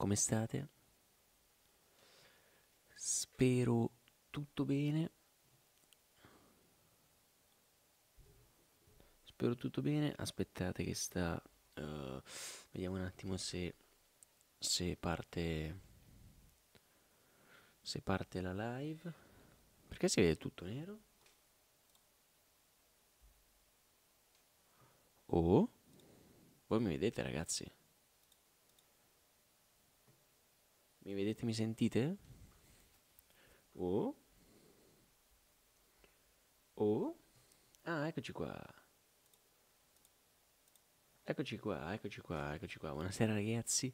come state? Spero tutto bene. Spero tutto bene. Aspettate che sta... Uh, vediamo un attimo se, se parte... Se parte la live. Perché si vede tutto nero? Oh? Voi mi vedete ragazzi? Mi vedete, mi sentite? Oh. Oh. Ah, eccoci qua. Eccoci qua, eccoci qua, eccoci qua. Buonasera ragazzi.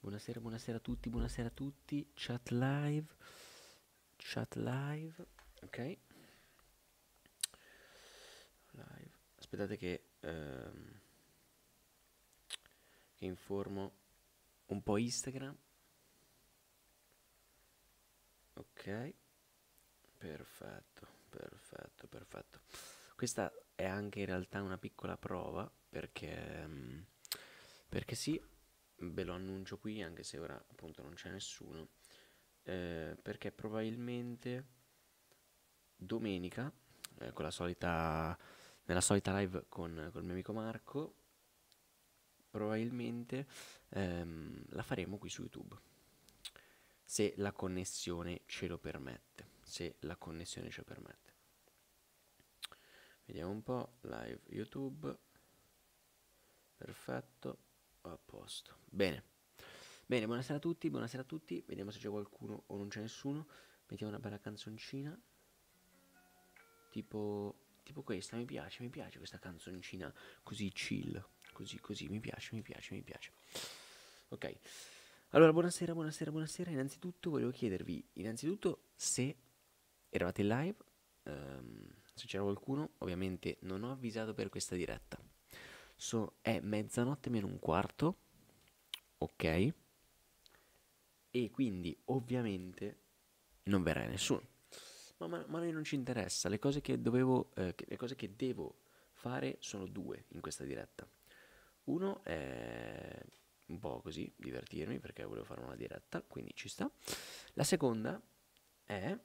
Buonasera, buonasera a tutti, buonasera a tutti. Chat live. Chat live. Ok. Live. Aspettate che... Ehm, che informo un po' Instagram ok perfetto perfetto perfetto questa è anche in realtà una piccola prova perché mm, perché sì ve lo annuncio qui anche se ora appunto non c'è nessuno eh, perché probabilmente domenica eh, con la solita nella solita live con, con il mio amico Marco probabilmente ehm, la faremo qui su YouTube se la connessione ce lo permette, se la connessione ce lo permette. Vediamo un po', live YouTube, perfetto, a posto, bene. Bene, buonasera a tutti, buonasera a tutti, vediamo se c'è qualcuno o non c'è nessuno, mettiamo una bella canzoncina, tipo, tipo questa, mi piace, mi piace questa canzoncina così chill, così, così, mi piace, mi piace, mi piace. Ok. Allora, buonasera, buonasera, buonasera. Innanzitutto volevo chiedervi, innanzitutto, se eravate in live, um, se c'era qualcuno, ovviamente non ho avvisato per questa diretta. So, è mezzanotte meno un quarto, ok? E quindi, ovviamente, non verrà nessuno. Ma, ma, ma a noi non ci interessa, le cose che dovevo, eh, che, le cose che devo fare sono due in questa diretta. Uno è un po' così, divertirmi perché volevo fare una diretta, quindi ci sta. La seconda è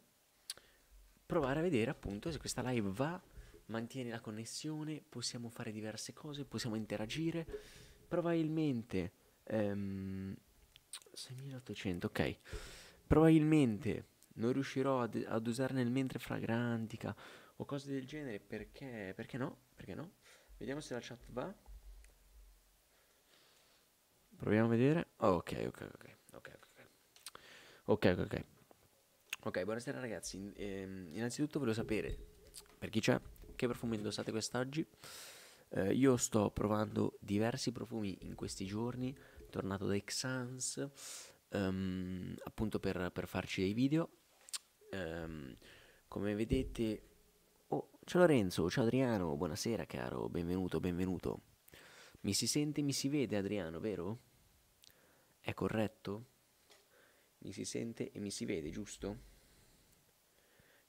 provare a vedere appunto se questa live va, mantiene la connessione, possiamo fare diverse cose, possiamo interagire. Probabilmente ehm, 6800, ok. Probabilmente non riuscirò ad, ad usare nel mentre fragrantica o cose del genere perché, perché no? Perché no? Vediamo se la chat va. Proviamo a vedere. Oh, ok, ok, ok. Ok, ok, ok. Ok, okay buonasera ragazzi. Ehm, innanzitutto voglio sapere, per chi c'è, che profumo indossate quest'oggi. Eh, io sto provando diversi profumi in questi giorni, tornato da Xans, um, appunto per, per, farci dei video. Um, come vedete... Oh, ciao Lorenzo, ciao Adriano, buonasera caro, benvenuto, benvenuto. Mi si sente, mi si vede Adriano, vero? È corretto? Mi si sente e mi si vede, giusto?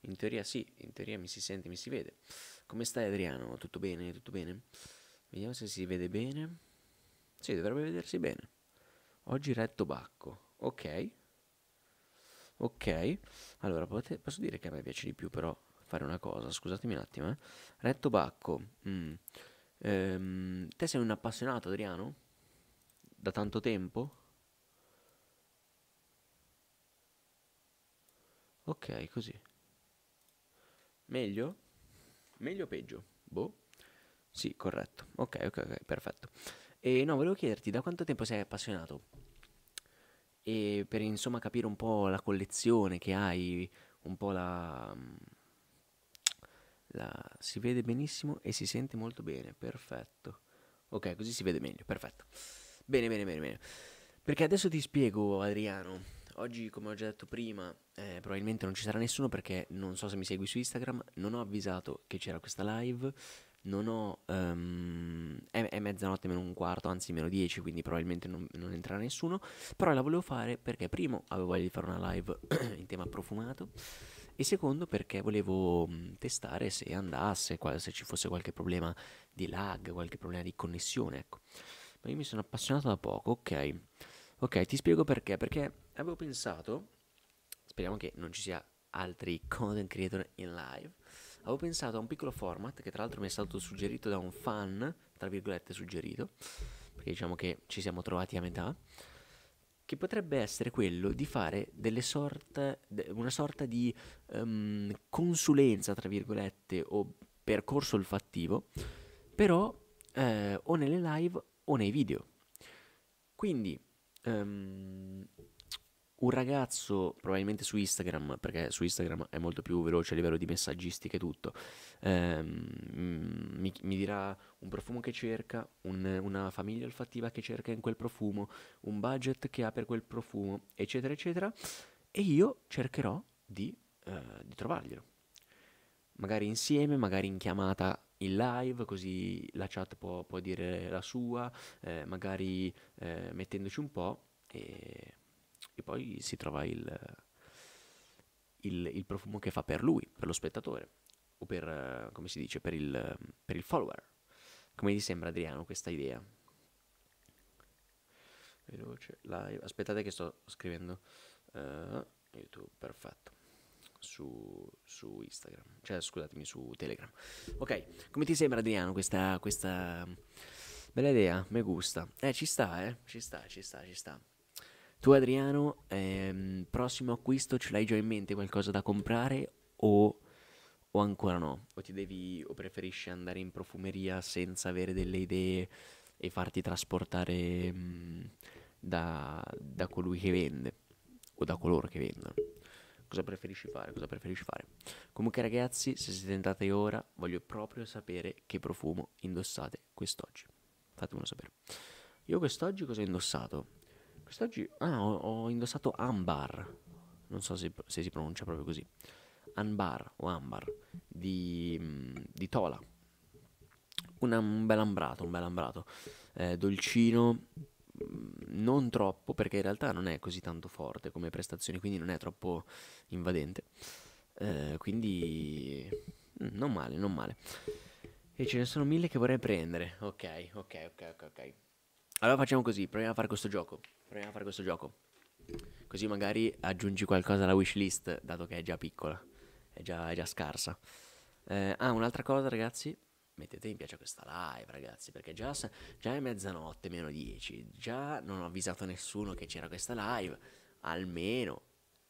In teoria sì, in teoria mi si sente e mi si vede. Come stai Adriano? Tutto bene? Tutto bene? Vediamo se si vede bene. Sì, dovrebbe vedersi bene. Oggi retto bacco. Ok. Ok. Allora, potete, posso dire che a me piace di più però fare una cosa. Scusatemi un attimo. Eh. Retto bacco. Mm. Ehm, te sei un appassionato Adriano? Da tanto tempo? Ok, così. Meglio? Meglio o peggio? Boh. Sì, corretto. Ok, ok, ok, perfetto. E no, volevo chiederti da quanto tempo sei appassionato? E per insomma capire un po' la collezione che hai, un po' la... Mm, la si vede benissimo e si sente molto bene, perfetto. Ok, così si vede meglio, perfetto. Bene, bene, bene, bene. Perché adesso ti spiego, Adriano Oggi, come ho già detto prima, eh, probabilmente non ci sarà nessuno perché non so se mi segui su Instagram, non ho avvisato che c'era questa live, non ho... Um, è, è, mezzanotte meno un quarto, anzi meno dieci, quindi probabilmente non, non, entrerà nessuno, però la volevo fare perché primo avevo voglia di fare una live in tema profumato e secondo perché volevo mm, testare se andasse, se ci fosse qualche problema di lag, qualche problema di connessione, ecco. Ma io mi sono appassionato da poco, ok. Ok, ti spiego perché. Perché avevo pensato, speriamo che non ci sia altri content creator in live, avevo pensato a un piccolo format che tra l'altro mi è stato suggerito da un fan, tra virgolette suggerito, perché diciamo che ci siamo trovati a metà, che potrebbe essere quello di fare sorta, una sorta di um, consulenza, tra virgolette, o percorso olfattivo, però eh, o nelle live o nei video. Quindi Um, un ragazzo, probabilmente su Instagram, perché su Instagram è molto più veloce a livello di messaggistica e tutto, ehm, mm, mi, mi, dirà un profumo che cerca, un, una famiglia olfattiva che cerca in quel profumo, un budget che ha per quel profumo, eccetera, eccetera, e io cercherò di, eh, di trovarglielo. Magari insieme, magari in chiamata in live, così la chat può, può dire la sua, eh, magari eh, mettendoci un po' e, e, poi si trova il, il, il profumo che fa per lui, per lo spettatore o per, come si dice, per il, per il follower. Come ti sembra Adriano questa idea? Veloce, live. Aspettate che sto scrivendo. Uh, YouTube, perfetto su, su Instagram, cioè scusatemi, su Telegram. Ok, come ti sembra Adriano questa, questa bella idea? Mi gusta. Eh, ci sta, eh, ci sta, ci sta, ci sta. Tu Adriano, ehm, prossimo acquisto ce l'hai già in mente qualcosa da comprare o, o ancora no? O ti devi, o preferisci andare in profumeria senza avere delle idee e farti trasportare mh, mm, da, da colui che vende o da coloro che vendono? cosa preferisci fare, cosa preferisci fare. Comunque ragazzi, se siete entrati ora, voglio proprio sapere che profumo indossate quest'oggi. Fatemelo sapere. Io quest'oggi cosa ho indossato? Quest'oggi, ah, ho, ho, indossato Ambar, non so se, se, si pronuncia proprio così. Ambar o Ambar di, mm, di Tola. Una, un bel ambrato, un bel ambrato. Eh, dolcino, Mm, non troppo, perché in realtà non è così tanto forte come prestazione, quindi non è troppo invadente. Eh, quindi mm, non male, non male. E ce ne sono mille che vorrei prendere. Ok, ok, ok, ok, ok. Allora facciamo così, proviamo a fare questo gioco. Proviamo a fare questo gioco. Così magari aggiungi qualcosa alla wishlist, dato che è già piccola. È già, è già scarsa. Eh, ah, un'altra cosa, ragazzi mettete mi piace a questa live, ragazzi, perché già, già, è mezzanotte, meno 10, già non ho avvisato nessuno che c'era questa live, almeno,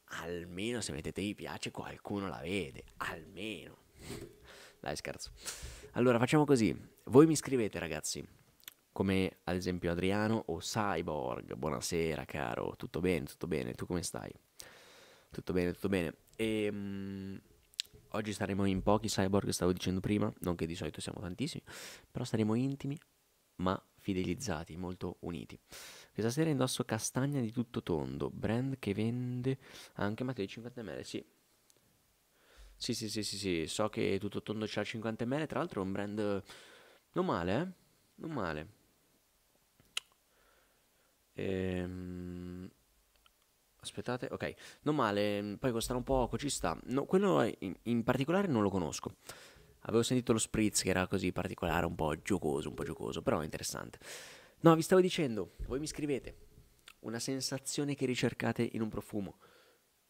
almeno se mettete mi piace qualcuno la vede, almeno. Dai, scherzo. Allora, facciamo così, voi mi scrivete, ragazzi, come ad esempio Adriano o Cyborg, buonasera caro, tutto bene, tutto bene, tu come stai? Tutto bene, tutto bene. E, ehm, mh, Oggi saremo in pochi cyborg, stavo dicendo prima, non che di solito siamo tantissimi, però saremo intimi ma fidelizzati, molto uniti. Questa sera indosso castagna di tutto tondo, brand che vende anche matrice 50 ml, sì. Sì, sì, sì, sì, sì, so che tutto tondo c'ha 50 ml, tra l'altro è un brand non male, eh? Non male. Ehm Aspettate, ok, non male, mm, poi costerà un poco, ci sta. No, quello in, in, particolare non lo conosco. Avevo sentito lo spritz che era così particolare, un po' giocoso, un po' giocoso, però interessante. No, vi stavo dicendo, voi mi scrivete una sensazione che ricercate in un profumo,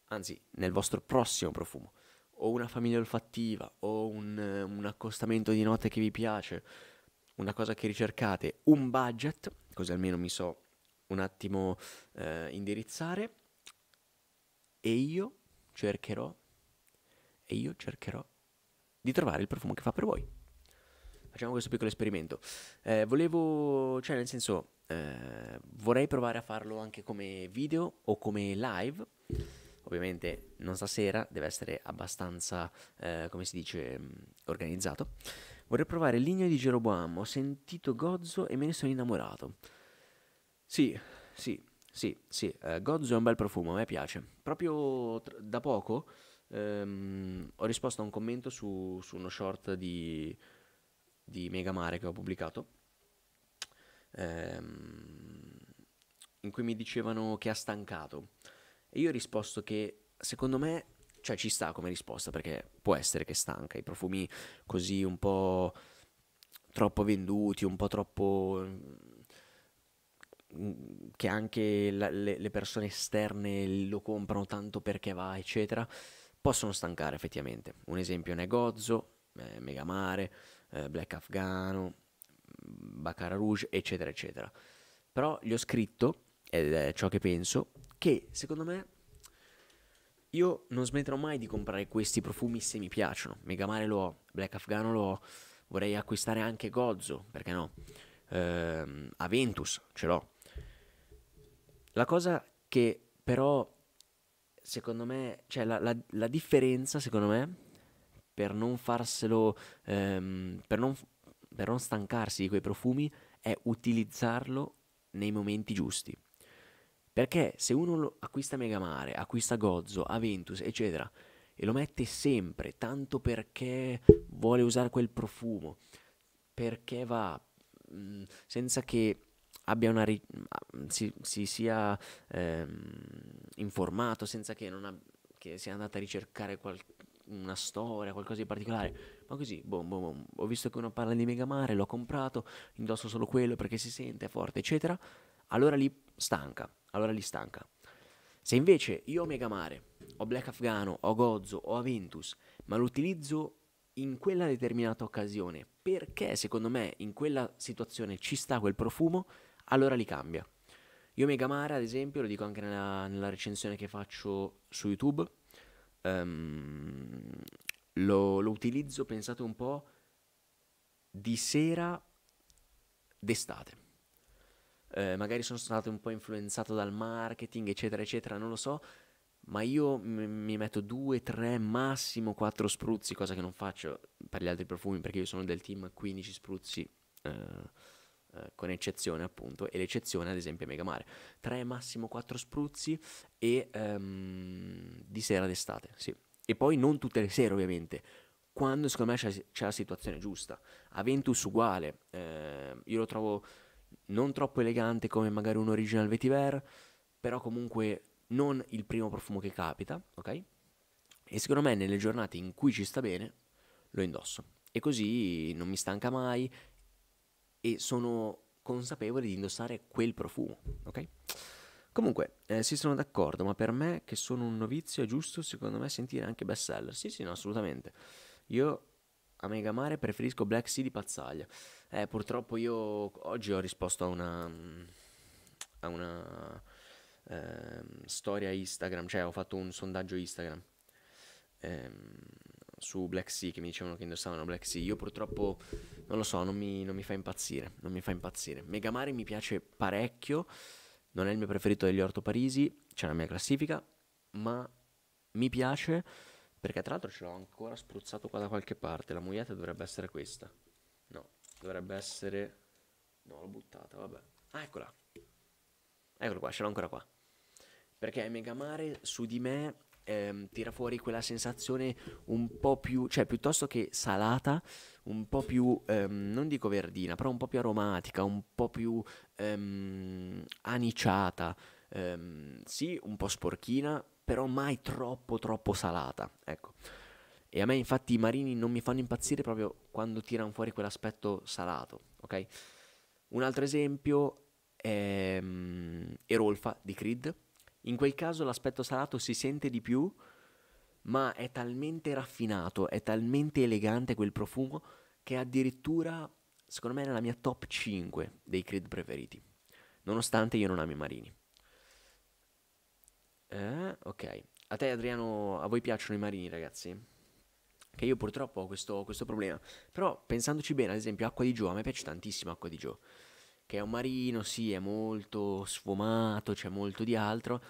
anzi, nel vostro prossimo profumo, o una famiglia olfattiva, o un, eh, un accostamento di note che vi piace, una cosa che ricercate, un budget, così almeno mi so un attimo eh, indirizzare e io cercherò, e io cercherò di trovare il profumo che fa per voi. Facciamo questo piccolo esperimento. Eh, volevo, cioè nel senso, eh, vorrei provare a farlo anche come video o come live. Ovviamente non stasera, deve essere abbastanza, eh, come si dice, mm, organizzato. Vorrei provare il Ligno di Jeroboam, ho sentito Gozzo e me ne sono innamorato. Sì, sì, sì, sì, eh, Gozzo è un bel profumo, a me piace. Proprio tr- da poco ehm, ho risposto a un commento su, su uno short di, di Megamare che ho pubblicato, ehm, in cui mi dicevano che ha stancato. E io ho risposto che secondo me, cioè ci sta come risposta, perché può essere che stanca, i profumi così un po' troppo venduti, un po' troppo Mm, che anche la, le, le, persone esterne lo comprano tanto perché va, eccetera, possono stancare effettivamente. Un esempio è Gozzo, eh, Megamare, eh, Black Afghano, mm, Baccara Rouge, eccetera, eccetera. Però gli ho scritto, ed è ciò che penso, che secondo me io non smetterò mai di comprare questi profumi se mi piacciono. Megamare lo ho, Black Afghano lo ho, vorrei acquistare anche Gozzo, perché no? Eh, Aventus ce l'ho, la cosa che però, secondo me, cioè la, la, la differenza, secondo me, per non farselo, ehm, per, non, per non stancarsi di quei profumi, è utilizzarlo nei momenti giusti. Perché se uno acquista Megamare, acquista Gozzo, Aventus, eccetera, e lo mette sempre, tanto perché vuole usare quel profumo, perché va mh, mm, senza che abbia una ri- mm, si, si sia ehm, informato senza che, non ab- che sia andata a ricercare qual- una storia, qualcosa di particolare. Ma così, boom, boom, boom. ho visto che uno parla di Megamare, l'ho comprato, indosso solo quello perché si sente forte, eccetera. Allora lì stanca, allora lì stanca. Se invece io ho Megamare, ho Black Afghano, ho Gozzo, ho Aventus, ma l'utilizzo in quella determinata occasione, perché secondo me in quella situazione ci sta quel profumo, allora li cambia. Io Megamara, ad esempio, lo dico anche nella, nella recensione che faccio su YouTube, um, lo, lo utilizzo, pensate un po', di sera d'estate. Eh, magari sono stato un po' influenzato dal marketing, eccetera, eccetera, non lo so, ma io m- mi metto due, tre, massimo quattro spruzzi, cosa che non faccio per gli altri profumi, perché io sono del team 15 spruzzi. Eh, eh, con eccezione appunto, e l'eccezione ad esempio è Megamare. 3 massimo 4 spruzzi e um, di sera d'estate, sì. E poi non tutte le sere ovviamente, quando secondo me c'è, la situazione giusta. Aventus uguale, eh, io lo trovo non troppo elegante come magari un original vetiver, però comunque non il primo profumo che capita, ok? E secondo me nelle giornate in cui ci sta bene, lo indosso. E così non mi stanca mai e sono consapevole di indossare quel profumo, ok? Comunque, eh, sì, sono d'accordo, ma per me, che sono un novizio, è giusto secondo me sentire anche best seller. Sì, sì, no, assolutamente. Io a Megamare preferisco Black Sea di Pazzaglia. Eh, purtroppo io oggi ho risposto a una. a una. Eh, storia Instagram, cioè ho fatto un sondaggio Instagram. Ehm su Black Sea che mi dicevano che indossavano Black Sea. Io purtroppo non lo so, non mi, non mi fa impazzire. Non mi fa impazzire. Megamare mi piace parecchio. Non è il mio preferito degli Orto Parisi, c'è la mia classifica, ma mi piace perché tra l'altro ce l'ho ancora spruzzato qua da qualche parte. La mogliata dovrebbe essere questa. No, dovrebbe essere... No, l'ho buttata, vabbè. Ah, eccola. Eccola qua, ce l'ho ancora qua. Perché Megamare su di me ehm, tira fuori quella sensazione un po' più, cioè piuttosto che salata, un po' più, ehm, non dico verdina, però un po' più aromatica, un po' più ehm, aniciata, ehm, sì, un po' sporchina, però mai troppo troppo salata, ecco. E a me infatti i marini non mi fanno impazzire proprio quando tirano fuori quell'aspetto salato, ok? Un altro esempio è ehm, Erolfa di Creed, in quel caso l'aspetto salato si sente di più, ma è talmente raffinato, è talmente elegante quel profumo che addirittura, secondo me, è nella mia top 5 dei Creed preferiti. Nonostante io non ami marini. Eh, ok. A te Adriano, a voi piacciono i marini ragazzi? Che io purtroppo ho questo, questo problema. Però pensandoci bene, ad esempio, acqua di Gio, a me piace tantissimo acqua di Gio che è un marino, sì, è molto sfumato, c'è molto di altro,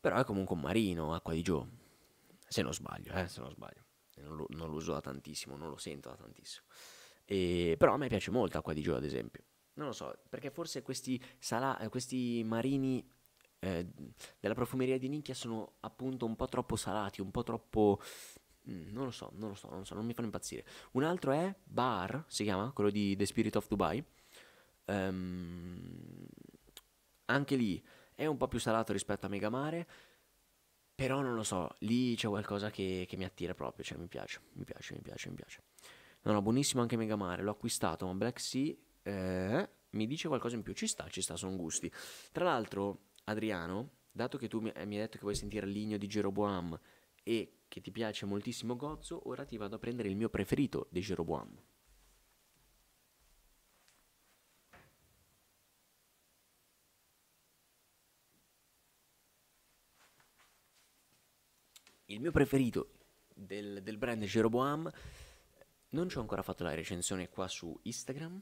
però è comunque un marino, acqua di giù, se non sbaglio, eh, se non sbaglio. Non lo, non lo uso da tantissimo, non lo sento da tantissimo. E, però a me piace molto acqua di giù, ad esempio. Non lo so, perché forse questi, sala- eh, questi marini eh, della profumeria di nicchia sono appunto un po' troppo salati, un po' troppo... Mm, non lo so, non lo so, non lo so, non mi fanno impazzire. Un altro è Bar, si chiama, quello di The Spirit of Dubai Um, anche lì è un po' più salato rispetto a Megamare, però non lo so, lì c'è qualcosa che, che mi attira proprio, cioè mi piace, mi piace, mi piace, mi piace. No, no, buonissimo anche Megamare, l'ho acquistato, ma Black Sea eh, mi dice qualcosa in più, ci sta, ci sta, sono gusti. Tra l'altro, Adriano, dato che tu mi, eh, mi hai detto che vuoi sentire l'igno di Jeroboam e che ti piace moltissimo Gozzo, ora ti vado a prendere il mio preferito di Jeroboam. il mio preferito del, del brand Jeroboam. Non ci ho ancora fatto la recensione qua su Instagram.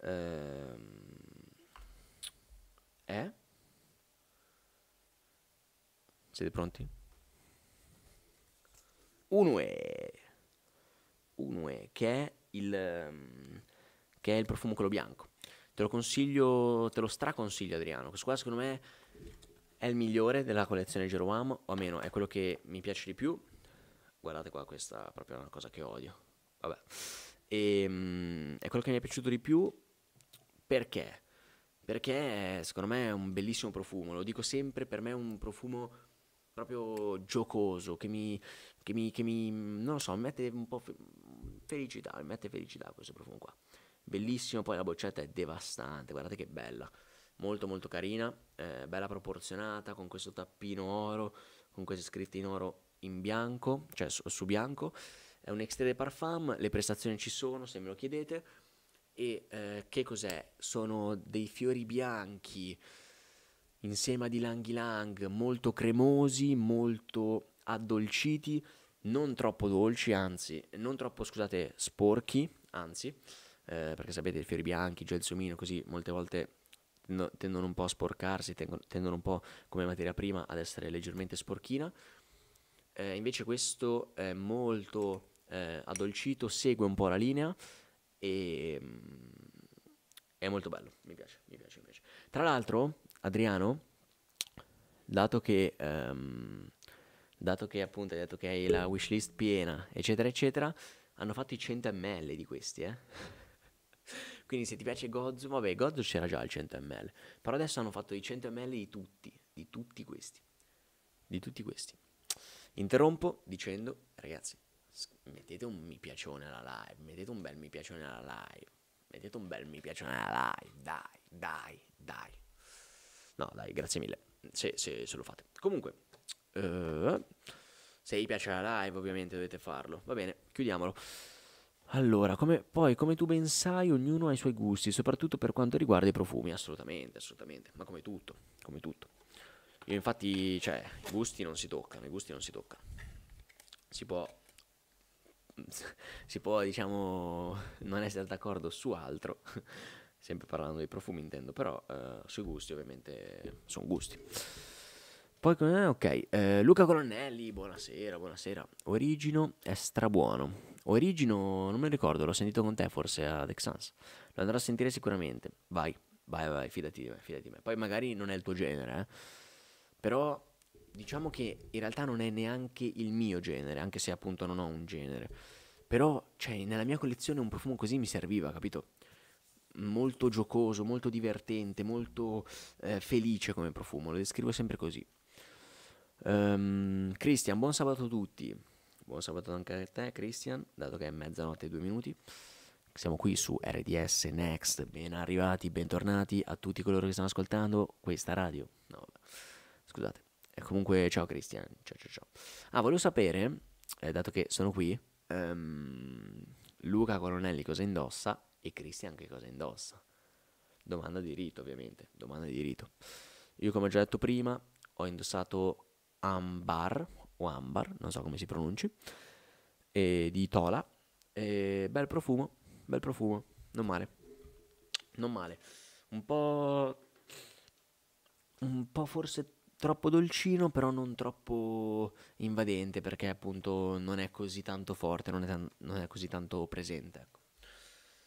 Ehm, è? Eh? Siete pronti? Unue. Unue, che è il, che è il profumo quello bianco. Te lo consiglio, te lo straconsiglio Adriano. Questo qua secondo me è il migliore della collezione Geroam, o almeno è quello che mi piace di più. Guardate qua, questa è proprio una cosa che odio. Vabbè. E, ehm, è quello che mi è piaciuto di più perché? Perché secondo me è un bellissimo profumo, lo dico sempre, per me è un profumo proprio giocoso, che mi, che mi, che mi non lo so, mi mette un po' felicità, mi mette felicità questo profumo qua. Bellissimo, poi la boccetta è devastante, guardate che bella molto molto carina, eh, bella proporzionata con questo tappino oro, con queste scritte in oro in bianco, cioè su, su bianco. È un extra de parfum, le prestazioni ci sono se me lo chiedete. E eh, che cos'è? Sono dei fiori bianchi insieme di langhi lang, molto cremosi, molto addolciti, non troppo dolci, anzi, non troppo, scusate, sporchi, anzi, eh, perché sapete, i fiori bianchi, gelsomino, così molte volte tendono un po' a sporcarsi, tendono un po' come materia prima ad essere leggermente sporchina. Eh, invece questo è molto eh, addolcito, segue un po' la linea e mm, è molto bello, mi piace, mi piace, mi Tra l'altro, Adriano, dato che, ehm, dato che appunto hai detto che hai la wishlist piena, eccetera, eccetera, hanno fatto i 100 ml di questi, eh. Quindi se ti piace Gozo, vabbè, Gozo c'era già il 100 ml, però adesso hanno fatto i 100 ml di tutti, di tutti questi. Di tutti questi. Interrompo dicendo, ragazzi, mettete un mi piacione alla live, mettete un bel mi piacione alla live, mettete un bel mi piacione alla live, dai, dai, dai. No, dai, grazie mille, se, se, se lo fate. Comunque, uh, se vi piace la live ovviamente dovete farlo, va bene, chiudiamolo. Allora, come, poi come tu ben sai, ognuno ha i suoi gusti, soprattutto per quanto riguarda i profumi, assolutamente, assolutamente, ma come tutto, come tutto. Io infatti, cioè, i gusti non si toccano, i gusti non si toccano. Si può, si può, diciamo, non essere d'accordo su altro, sempre parlando dei profumi intendo, però eh, sui gusti ovviamente sono gusti. Poi, eh, ok, eh, Luca Colonnelli, buonasera, buonasera. Origino è strabuono Origino, non me lo ricordo, l'ho sentito con te forse a Dexans. Lo andrò a sentire sicuramente. Vai, vai, vai, fidati di me, fidati di me. Poi magari non è il tuo genere, eh. Però diciamo che in realtà non è neanche il mio genere, anche se appunto non ho un genere. Però, cioè, nella mia collezione un profumo così mi serviva, capito? Molto giocoso, molto divertente, molto eh, felice come profumo, lo descrivo sempre così. Um, Cristian, buon sabato a tutti. Buon sabato anche a te, Christian, dato che è mezzanotte e due minuti. Siamo qui su RDS Next. Ben arrivati, bentornati a tutti coloro che stanno ascoltando questa radio. No, vabbè. scusate. E comunque, ciao Christian. Ciao, ciao, ciao. Ah, volevo sapere, eh, dato che sono qui, um, Luca Coronelli cosa indossa e Cristian che cosa indossa. Domanda di rito, ovviamente. Domanda di rito. Io, come ho già detto prima, ho indossato Ambar, o ambar, non so come si pronunci, e di Tola. E bel profumo, bel profumo, non male. Non male. Un po'... Un po' forse troppo dolcino, però non troppo invadente, perché appunto non è così tanto forte, non è, tan- non è così tanto presente. Ecco.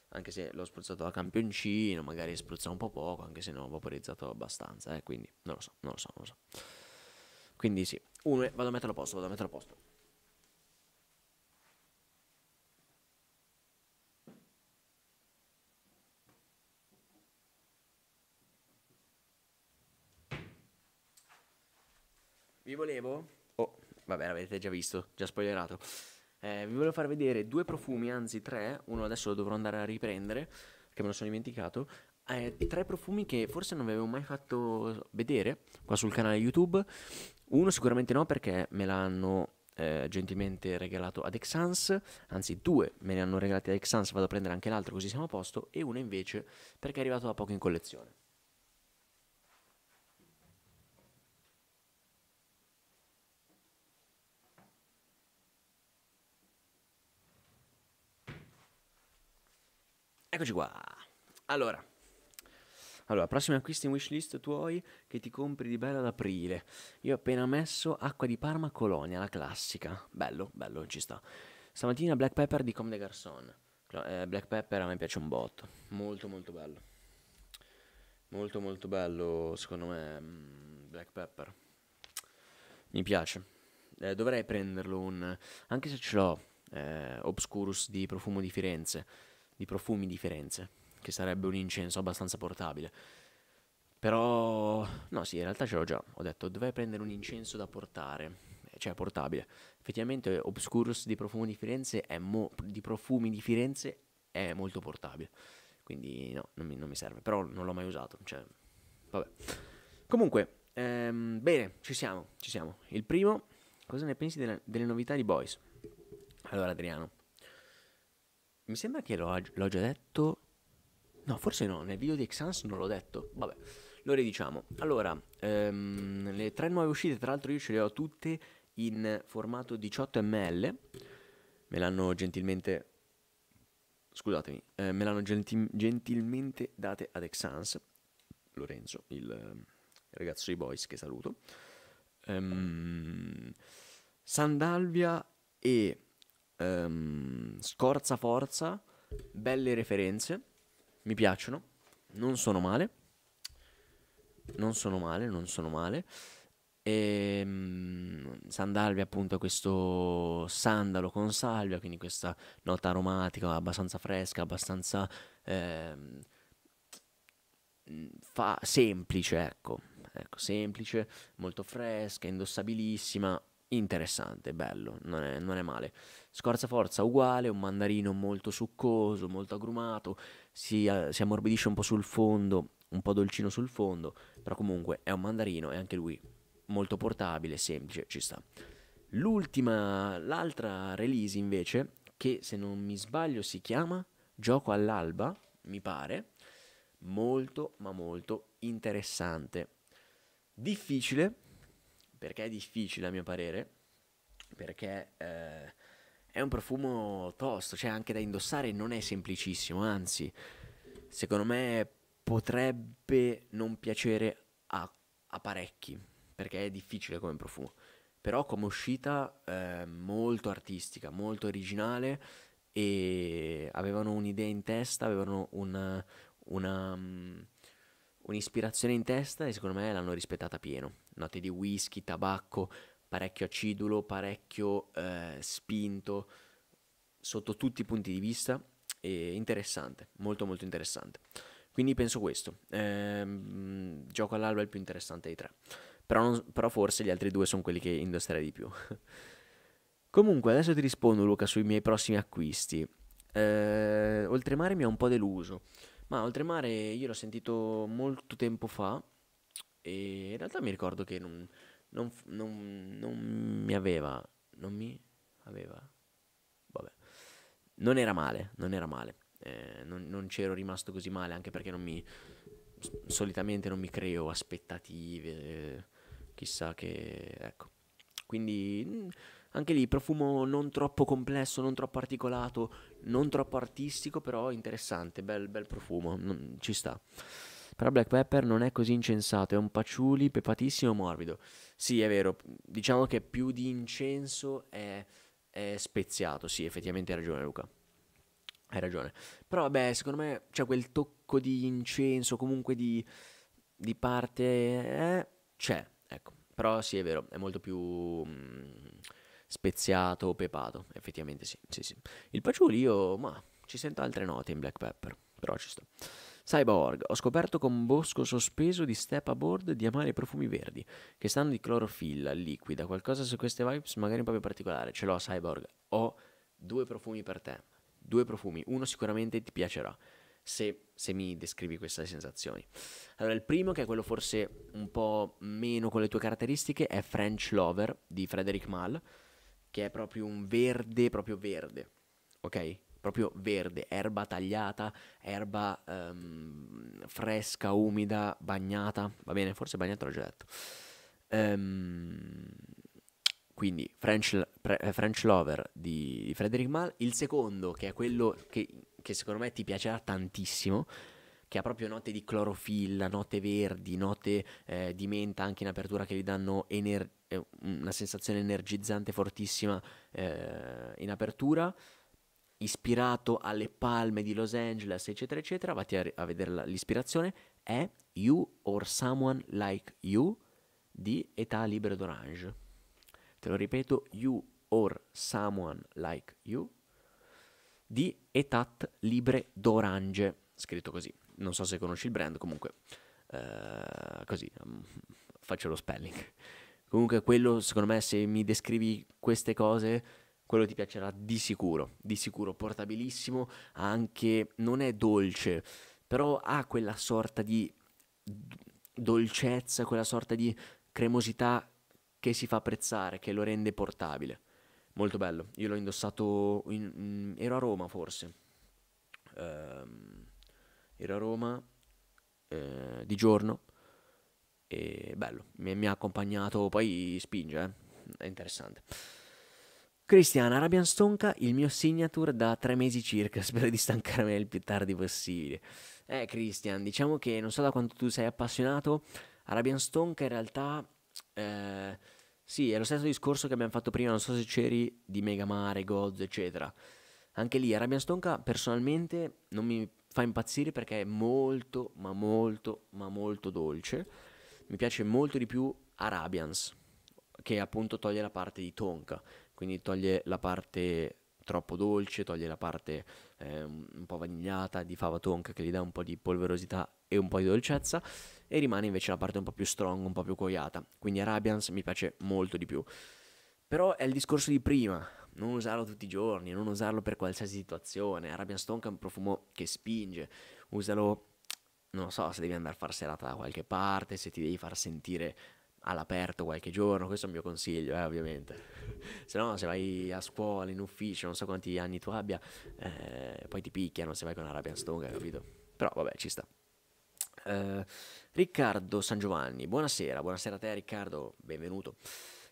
Anche se l'ho spruzzato a campioncino, magari spruzza un po' poco, anche se non ho vaporizzato abbastanza, eh, quindi non lo so, non lo so, non lo so. Quindi sì, uno, vado a metterlo a posto, vado a metterlo a posto. Vi volevo... Oh, vabbè, l'avete già visto, già spoilerato. Eh, vi volevo far vedere due profumi, anzi tre, uno adesso lo dovrò andare a riprendere, perché me lo sono dimenticato, eh, tre profumi che forse non vi avevo mai fatto vedere qua sul canale YouTube. Uno sicuramente no perché me l'hanno eh, gentilmente regalato ad Exans, anzi due me ne hanno regalati ad Exans, vado a prendere anche l'altro così siamo a posto, e uno invece perché è arrivato da poco in collezione. Eccoci qua. Allora, allora, prossimi acquisti in wishlist tuoi che ti compri di bello ad aprile. Io ho appena messo acqua di Parma Colonia, la classica. Bello, bello, ci sta. Stamattina Black Pepper di Comme des Garçons. Eh, Black Pepper a me piace un botto. Molto, molto bello. Molto, molto bello, secondo me, mm, Black Pepper. Mi piace. Eh, dovrei prenderlo un... Anche se ce l'ho, eh, Obscurus di Profumo di Firenze. Di Profumi di Firenze che sarebbe un incenso abbastanza portabile. Però, no, sì, in realtà ce l'ho già. Ho detto, dovrei prendere un incenso da portare. Eh, cioè, portabile. Effettivamente, Obscurus di profumi di Firenze è, mo- di profumi di Firenze è molto portabile. Quindi, no, non mi, non mi serve. Però non l'ho mai usato. Cioè, vabbè. Comunque, ehm, bene, ci siamo, ci siamo. Il primo, cosa ne pensi della, delle novità di Boys? Allora, Adriano, mi sembra che l'ho, l'ho già detto No, forse no, nel video di Exans non l'ho detto. Vabbè, lo ridiciamo. Allora, ehm, le tre nuove uscite, tra l'altro io ce le ho tutte in formato 18 ml. Me l'hanno gentilmente... Scusatemi, eh, me l'hanno genti- gentilmente date ad Exans. Lorenzo, il, il eh, ragazzo dei Boys, che saluto. Um, Sandalvia e um, Scorza Forza, belle referenze mi piacciono, non sono male. Non sono male, non sono male. E, um, Sandalvia appunto questo sandalo con salvia, quindi questa nota aromatica abbastanza fresca, abbastanza eh, fa, semplice, ecco. ecco, semplice, molto fresca, indossabilissima, interessante, bello, non è, non è male scorza forza uguale, un mandarino molto succoso, molto agrumato, si, eh, si ammorbidisce un po' sul fondo, un po' dolcino sul fondo, però comunque è un mandarino e anche lui molto portabile, semplice, ci sta. L'ultima, l'altra release invece, che se non mi sbaglio si chiama Gioco all'alba, mi pare, molto ma molto interessante. Difficile, perché è difficile a mio parere, perché eh, è un profumo tosto, cioè anche da indossare non è semplicissimo, anzi, secondo me potrebbe non piacere a, a parecchi, perché è difficile come profumo. Però come uscita eh, molto artistica, molto originale e avevano un'idea in testa, avevano una, una, um, mm, un'ispirazione in testa e secondo me l'hanno rispettata pieno. Note di whisky, tabacco, parecchio acidulo, parecchio eh, spinto, sotto tutti i punti di vista, e interessante, molto molto interessante. Quindi penso questo, ehm, gioco all'alba è il più interessante dei tre, però, non, però forse gli altri due sono quelli che indosserei di più. Comunque adesso ti rispondo Luca sui miei prossimi acquisti. Eh, Oltremare mi ha un po' deluso, ma Oltremare io l'ho sentito molto tempo fa e in realtà mi ricordo che non, non, non, non mi aveva, non mi aveva, vabbè, non era male, non era male, eh, non, non c'ero rimasto così male anche perché non mi, solitamente non mi creo aspettative, eh, chissà che, ecco, quindi mm, anche lì profumo non troppo complesso, non troppo articolato, non troppo artistico, però interessante, bel, bel profumo, non, ci sta. Però black pepper non è così incensato, è un paciuli pepatissimo morbido. Sì, è vero, diciamo che più di incenso è, è speziato, sì, effettivamente hai ragione Luca. Hai ragione. Però vabbè, secondo me c'è quel tocco di incenso, comunque di, di parte... Eh, c'è, ecco. Però sì, è vero, è molto più... Mh, mm, speziato pepato, effettivamente sì, sì, sì. Il paciuli io, ma ci sento altre note in black pepper, però ci sto. Cyborg, ho scoperto con bosco sospeso di step aboard di amare i profumi verdi, che stanno di clorofilla, liquida, qualcosa su queste vibes magari un po' più particolare. Ce l'ho, Cyborg. Ho due profumi per te. Due profumi, uno sicuramente ti piacerà. Se, se, mi descrivi queste sensazioni. Allora, il primo, che è quello forse un po' meno con le tue caratteristiche, è French Lover di Frederick Mal, che è proprio un verde, proprio verde, ok? proprio verde, erba tagliata, erba um, fresca, umida, bagnata, va bene, forse bagnata l'ho già detto. Um, quindi French, pre, eh, French Lover di, di Frederick Mal, il secondo che è quello che, che secondo me ti piacerà tantissimo, che ha proprio note di clorofilla, note verdi, note eh, di menta anche in apertura che vi danno ener- eh, una sensazione energizzante fortissima eh, in apertura ispirato alle palme di Los Angeles, eccetera, eccetera, vatti a, a vedere la, l'ispirazione, è You or Someone Like You di Età Libre d'Orange. Te lo ripeto, You or Someone Like You di Etat Libre d'Orange, scritto così. Non so se conosci il brand, comunque uh, così um, faccio lo spelling. Comunque quello, secondo me, se mi descrivi queste cose quello ti piacerà di sicuro, di sicuro, portabilissimo, anche non è dolce, però ha quella sorta di dolcezza, quella sorta di cremosità che si fa apprezzare, che lo rende portabile. Molto bello, io l'ho indossato, in, in, mm, ero a Roma forse, ehm, ero a Roma eh, di giorno e bello, mi, mi ha accompagnato, poi spinge, eh? è interessante. Cristian, Arabian Stonka, il mio signature da tre mesi circa, spero di stancarmene il più tardi possibile. Eh Cristian, diciamo che non so da quanto tu sei appassionato, Arabian Stonka in realtà... Eh, sì, è lo stesso discorso che abbiamo fatto prima, non so se c'eri, di Megamare, Goz, eccetera. Anche lì Arabian Stonka personalmente non mi fa impazzire perché è molto, ma molto, ma molto dolce. Mi piace molto di più Arabians, che appunto toglie la parte di Tonka quindi toglie la parte troppo dolce, toglie la parte eh, un po' vanigliata di fava tonka che gli dà un po' di polverosità e un po' di dolcezza e rimane invece la parte un po' più strong, un po' più coiata. Quindi Arabians mi piace molto di più. Però è il discorso di prima, non usarlo tutti i giorni, non usarlo per qualsiasi situazione. Arabian Stonk è un profumo che spinge, usalo, non so, se devi andare a far serata da qualche parte, se ti devi far sentire all'aperto qualche giorno, questo è il mio consiglio, eh, ovviamente. se no, se vai a scuola, in ufficio, non so quanti anni tu abbia, eh, poi ti picchiano se vai con una rabbia stonga, capito? Però vabbè, ci sta. Eh, Riccardo San Giovanni, buonasera, buonasera a te Riccardo, benvenuto.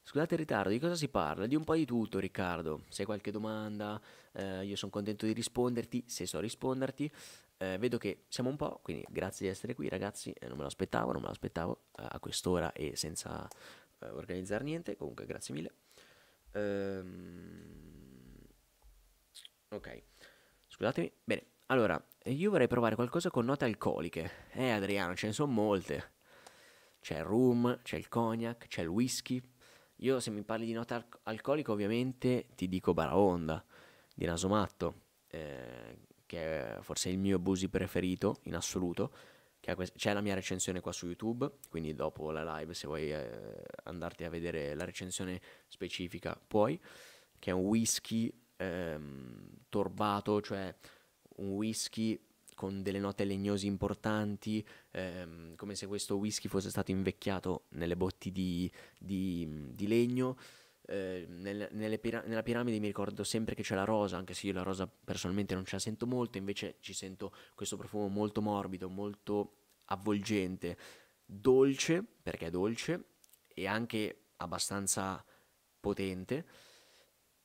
Scusate il ritardo, di cosa si parla? Di un po' di tutto, Riccardo. Se hai qualche domanda, eh, io sono contento di risponderti, se so risponderti. Eh, vedo che siamo un po', quindi grazie di essere qui ragazzi, eh, non me l'aspettavo, non me l'aspettavo eh, a quest'ora e senza eh, organizzare niente, comunque grazie mille. Ehm... Ok, scusatemi. Bene, allora, io vorrei provare qualcosa con note alcoliche. Eh Adriano, ce ne sono molte. C'è il rum, c'è il cognac, c'è il whisky. Io se mi parli di nota al- alcolica ovviamente ti dico baraonda, di naso matto. Eh, che è forse il mio Busi preferito in assoluto. C'è la mia recensione qua su YouTube, quindi dopo la live se vuoi eh, andarti a vedere la recensione specifica puoi, che è un whisky ehm, torbato, cioè un whisky con delle note legnosi importanti, ehm, come se questo whisky fosse stato invecchiato nelle botti di, di, di legno eh, nel, pira- nella piramide mi ricordo sempre che c'è la rosa, anche se io la rosa personalmente non ce la sento molto, invece ci sento questo profumo molto morbido, molto avvolgente, dolce, perché è dolce, e anche abbastanza potente,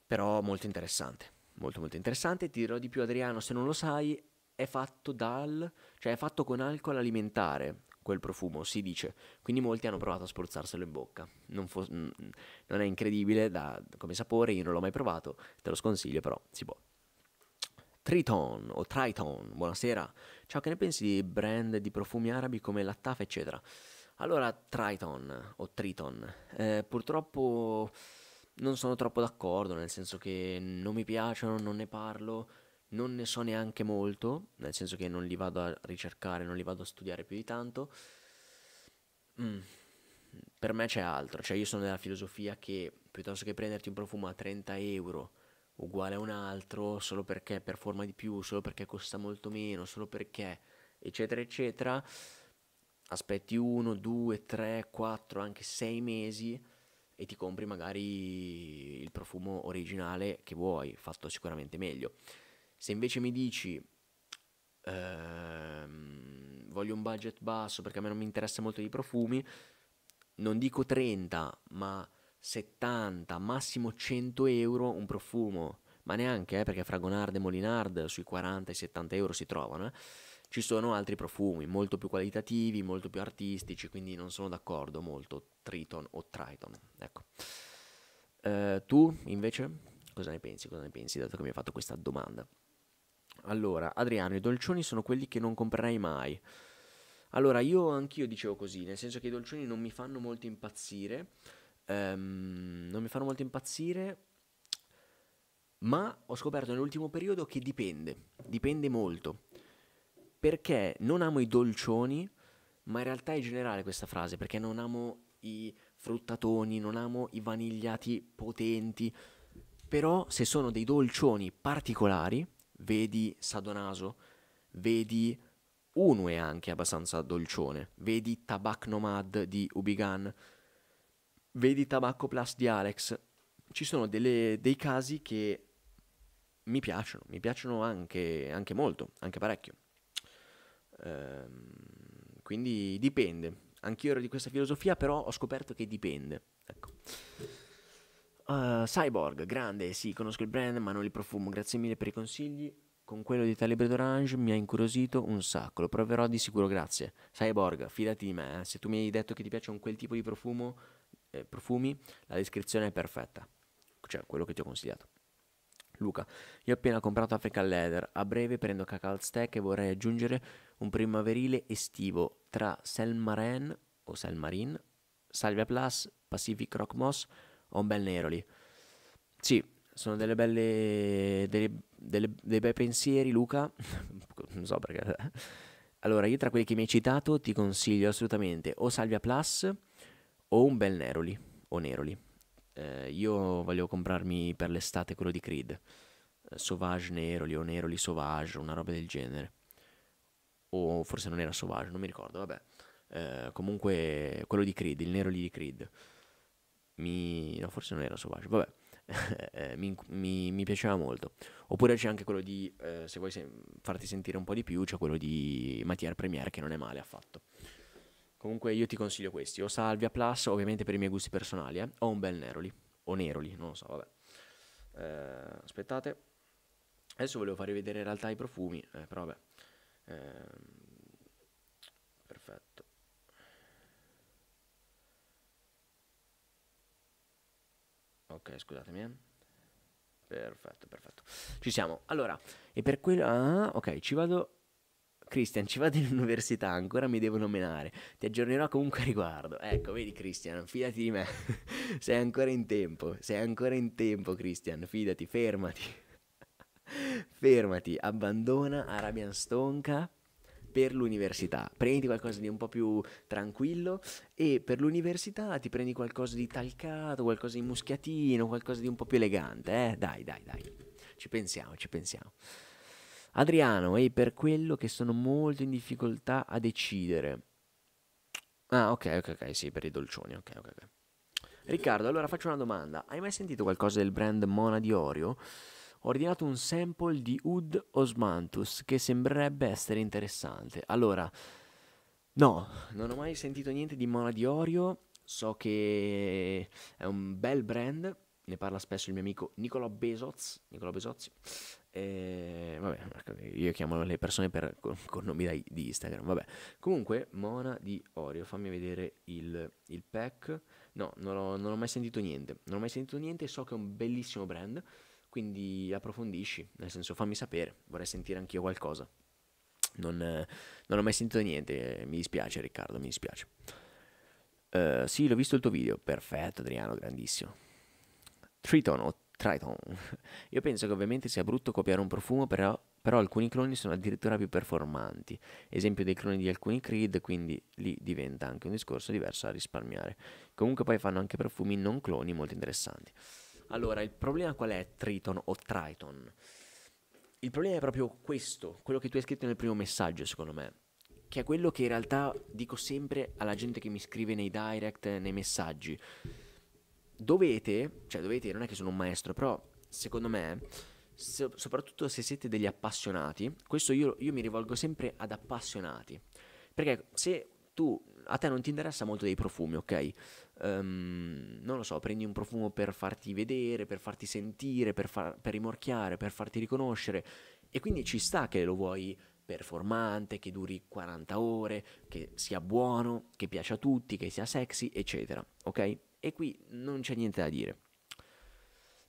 però molto interessante, molto molto interessante. Ti dirò di più Adriano, se non lo sai, è fatto dal, cioè è fatto con alcol alimentare, quel profumo, si dice. Quindi molti hanno provato a spruzzarselo in bocca. Non, fo- non è incredibile da, come sapore, io non l'ho mai provato, te lo sconsiglio, però si può. Triton o Triton, buonasera. Ciao, che ne pensi di brand di profumi arabi come Lattaf, eccetera? Allora, Triton o Triton, eh, purtroppo non sono troppo d'accordo, nel senso che non mi piacciono, non ne parlo non ne so neanche molto, nel senso che non li vado a ricercare, non li vado a studiare più di tanto. Mm. Per me c'è altro, cioè io sono della filosofia che piuttosto che prenderti un profumo a 30 euro uguale a un altro, solo perché performa di più, solo perché costa molto meno, solo perché eccetera eccetera, aspetti 1, 2, 3, 4, anche 6 mesi e ti compri magari il profumo originale che vuoi, fatto sicuramente meglio. Se invece mi dici ehm, voglio un budget basso perché a me non mi interessa molto i profumi, non dico 30, ma 70, massimo 100 euro un profumo. Ma neanche, eh, perché Fragonard e Molinard sui 40 e 70 euro si trovano. Eh. Ci sono altri profumi molto più qualitativi, molto più artistici, quindi non sono d'accordo molto Triton o Triton. Ecco. Eh, tu invece cosa ne pensi? Cosa ne pensi dato che mi hai fatto questa domanda? Allora, Adriano, i dolcioni sono quelli che non comprerei mai. Allora, io anch'io dicevo così, nel senso che i dolcioni non mi fanno molto impazzire. Um, non mi fanno molto impazzire. Ma ho scoperto nell'ultimo periodo che dipende, dipende molto. Perché non amo i dolcioni, ma in realtà è generale questa frase, perché non amo i fruttatoni, non amo i vanigliati potenti. Però se sono dei dolcioni particolari, vedi Sadonaso, vedi Unue anche abbastanza dolcione, vedi Tabac Nomad di Ubigan, vedi Tabacco Plus di Alex. Ci sono delle, dei casi che mi piacciono, mi piacciono anche, anche molto, anche parecchio. Ehm, quindi dipende. Anch'io ero di questa filosofia, però ho scoperto che dipende. Ecco. Uh, Cyborg, grande, sì, conosco il brand ma non li profumo, grazie mille per i consigli. Con quello di Talibre d'Orange mi ha incuriosito un sacco, lo proverò di sicuro, grazie. Cyborg, fidati di me, eh. se tu mi hai detto che ti piacciono quel tipo di profumo, eh, profumi, la descrizione è perfetta, cioè quello che ti ho consigliato. Luca, io ho appena comprato African Leather, a breve prendo Cacao Steak e vorrei aggiungere un primaverile estivo tra Selmarin o Selmarin, Salvia Plus, Pacific Rock Moss, ho un bel nero lì. Sì, sono delle belle. Delle, delle, dei bei pensieri, Luca. non so perché. Allora, io tra quelli che mi hai citato ti consiglio assolutamente o Salvia Plus o un bel Neroli. O Neroli. Eh, io voglio comprarmi per l'estate quello di Creed. Eh, Sauvage Neroli o Neroli Sauvage, una roba del genere. O forse non era Sauvage, non mi ricordo, vabbè. Eh, comunque quello di Creed, il Neroli di Creed mi... no forse non era Sauvage, vabbè, eh, mi, mi, mi, piaceva molto. Oppure c'è anche quello di, eh, se vuoi se- farti sentire un po' di più, c'è quello di Mattier Premiere che non è male affatto. Comunque io ti consiglio questi, o Salvia Plus, ovviamente per i miei gusti personali, eh, o un bel Neroli, o Neroli, non lo so, vabbè. Eh, aspettate, adesso volevo farvi vedere in realtà i profumi, eh, però vabbè. Ehm, perfetto. Ok, scusatemi. Eh. Perfetto, perfetto. Ci siamo. Allora, e per quello... Ah, ok, ci vado... Christian, ci vado in università, ancora mi devo nominare. Ti aggiornerò comunque a riguardo. Ecco, vedi Christian, fidati di me. sei ancora in tempo, sei ancora in tempo Christian, fidati, fermati. fermati, abbandona Arabian Stonka per l'università. Prenditi qualcosa di un po' più tranquillo e per l'università ti prendi qualcosa di talcato, qualcosa di muschiatino, qualcosa di un po' più elegante. Eh? Dai, dai, dai. Ci pensiamo, ci pensiamo. Adriano, ehi, per quello che sono molto in difficoltà a decidere. Ah, ok, ok, ok, sì, per i dolcioni, ok, ok, ok. Riccardo, allora faccio una domanda. Hai mai sentito qualcosa del brand Mona di Oreo? ho ordinato un sample di Ud Osmanthus che sembrerebbe essere interessante. Allora, no, non ho mai sentito niente di Mona di Orio, so che è un bel brand, ne parla spesso il mio amico Nicolò Besoz, Nicolò Besozzi. Eh, vabbè, ecco, io chiamo le persone per, con, con nomi dai, di Instagram. Vabbè. Comunque, Mona di Oreo, fammi vedere il, il pack. No, non ho, non ho mai sentito niente. Non ho mai sentito niente, so che è un bellissimo brand. Quindi approfondisci, nel senso fammi sapere, vorrei sentire anch'io qualcosa. Non, non, ho mai sentito niente, eh, mi dispiace Riccardo, mi dispiace. Uh, sì, l'ho visto il tuo video, perfetto Adriano, grandissimo. Triton o Triton. Io penso che ovviamente sia brutto copiare un profumo, però, però alcuni cloni sono addirittura più performanti. Esempio dei cloni di alcuni Creed, quindi lì diventa anche un discorso diverso da risparmiare. Comunque poi fanno anche profumi non cloni molto interessanti. Allora, il problema qual è Triton o Triton? Il problema è proprio questo, quello che tu hai scritto nel primo messaggio, secondo me, che è quello che in realtà dico sempre alla gente che mi scrive nei direct, nei messaggi. Dovete, cioè dovete, non è che sono un maestro, però secondo me, se, soprattutto se siete degli appassionati, questo io, io mi rivolgo sempre ad appassionati, perché se tu, a te non ti interessa molto dei profumi, ok? um, non lo so, prendi un profumo per farti vedere, per farti sentire, per, far, per rimorchiare, per farti riconoscere. E quindi ci sta che lo vuoi performante, che duri 40 ore, che sia buono, che piaccia a tutti, che sia sexy, eccetera. Ok? E qui non c'è niente da dire.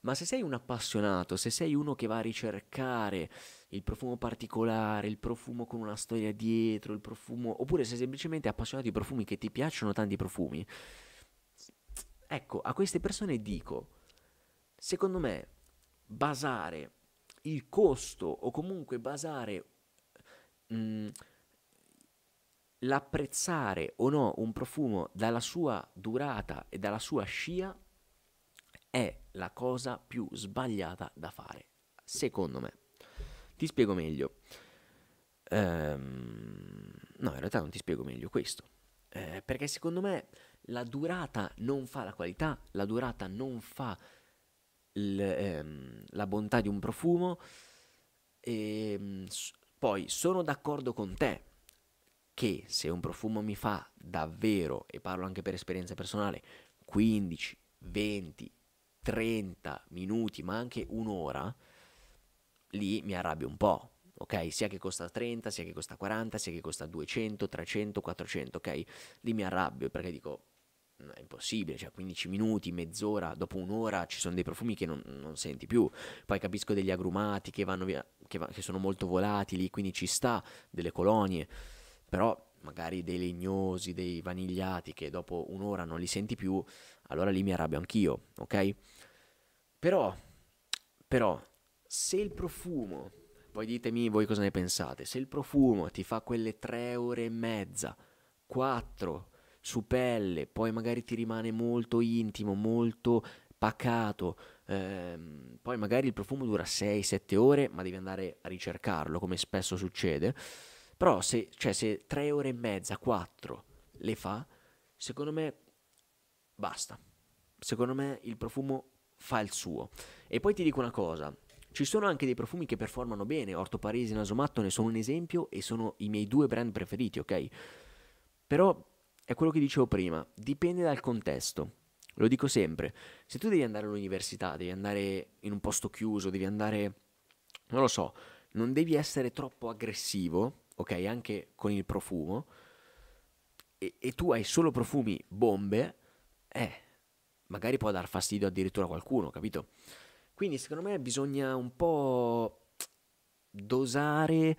Ma se sei un appassionato, se sei uno che va a ricercare il profumo particolare, il profumo con una storia dietro, il profumo, oppure sei semplicemente appassionato di profumi che ti piacciono tanti profumi, Ecco, a queste persone dico, secondo me, basare il costo o comunque basare mh, mm, l'apprezzare o no un profumo dalla sua durata e dalla sua scia è la cosa più sbagliata da fare, secondo me. Ti spiego meglio. Ehm, no, in realtà non ti spiego meglio questo. Eh, perché secondo me la durata non fa la qualità, la durata non fa ehm, la bontà di un profumo. E, ehm, poi sono d'accordo con te che se un profumo mi fa davvero, e parlo anche per esperienza personale, 15, 20, 30 minuti, ma anche un'ora, lì mi arrabbio un po'. Ok, sia che costa 30, sia che costa 40, sia che costa 200, 300, 400, ok? Lì mi arrabbio perché dico è impossibile, cioè 15 minuti, mezz'ora, dopo un'ora ci sono dei profumi che non, non senti più, poi capisco degli agrumati che, via, che, va, che sono molto volatili, quindi ci sta delle colonie, però magari dei legnosi, dei vanigliati che dopo un'ora non li senti più, allora lì mi arrabbio anch'io, ok? Però, però, se il profumo, poi ditemi voi cosa ne pensate, se il profumo ti fa quelle tre ore e mezza, quattro, su pelle, poi magari ti rimane molto intimo, molto pacato, ehm, poi magari il profumo dura 6-7 ore, ma devi andare a ricercarlo come spesso succede, però se, cioè, se 3 ore e mezza, 4 le fa, secondo me basta, secondo me il profumo fa il suo. E poi ti dico una cosa, ci sono anche dei profumi che performano bene, Orto Parisi e Nasomatto ne sono un esempio e sono i miei due brand preferiti, ok? Però è quello che dicevo prima, dipende dal contesto. Lo dico sempre, se tu devi andare all'università, devi andare in un posto chiuso, devi andare, non lo so, non devi essere troppo aggressivo, ok, anche con il profumo, e, e tu hai solo profumi bombe, eh, magari può dar fastidio addirittura a qualcuno, capito? Quindi secondo me bisogna un po' dosare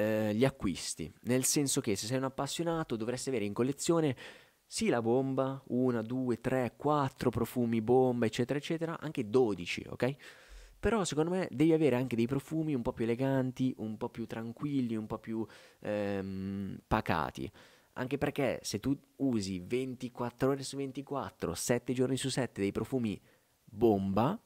eh, gli acquisti, nel senso che se sei un appassionato dovresti avere in collezione sì la bomba, una, due, tre, quattro profumi bomba, eccetera, eccetera, anche 12, ok? Però secondo me devi avere anche dei profumi un po' più eleganti, un po' più tranquilli, un po' più ehm, pacati. Anche perché se tu usi 24 ore su 24, 7 giorni su 7 dei profumi bomba,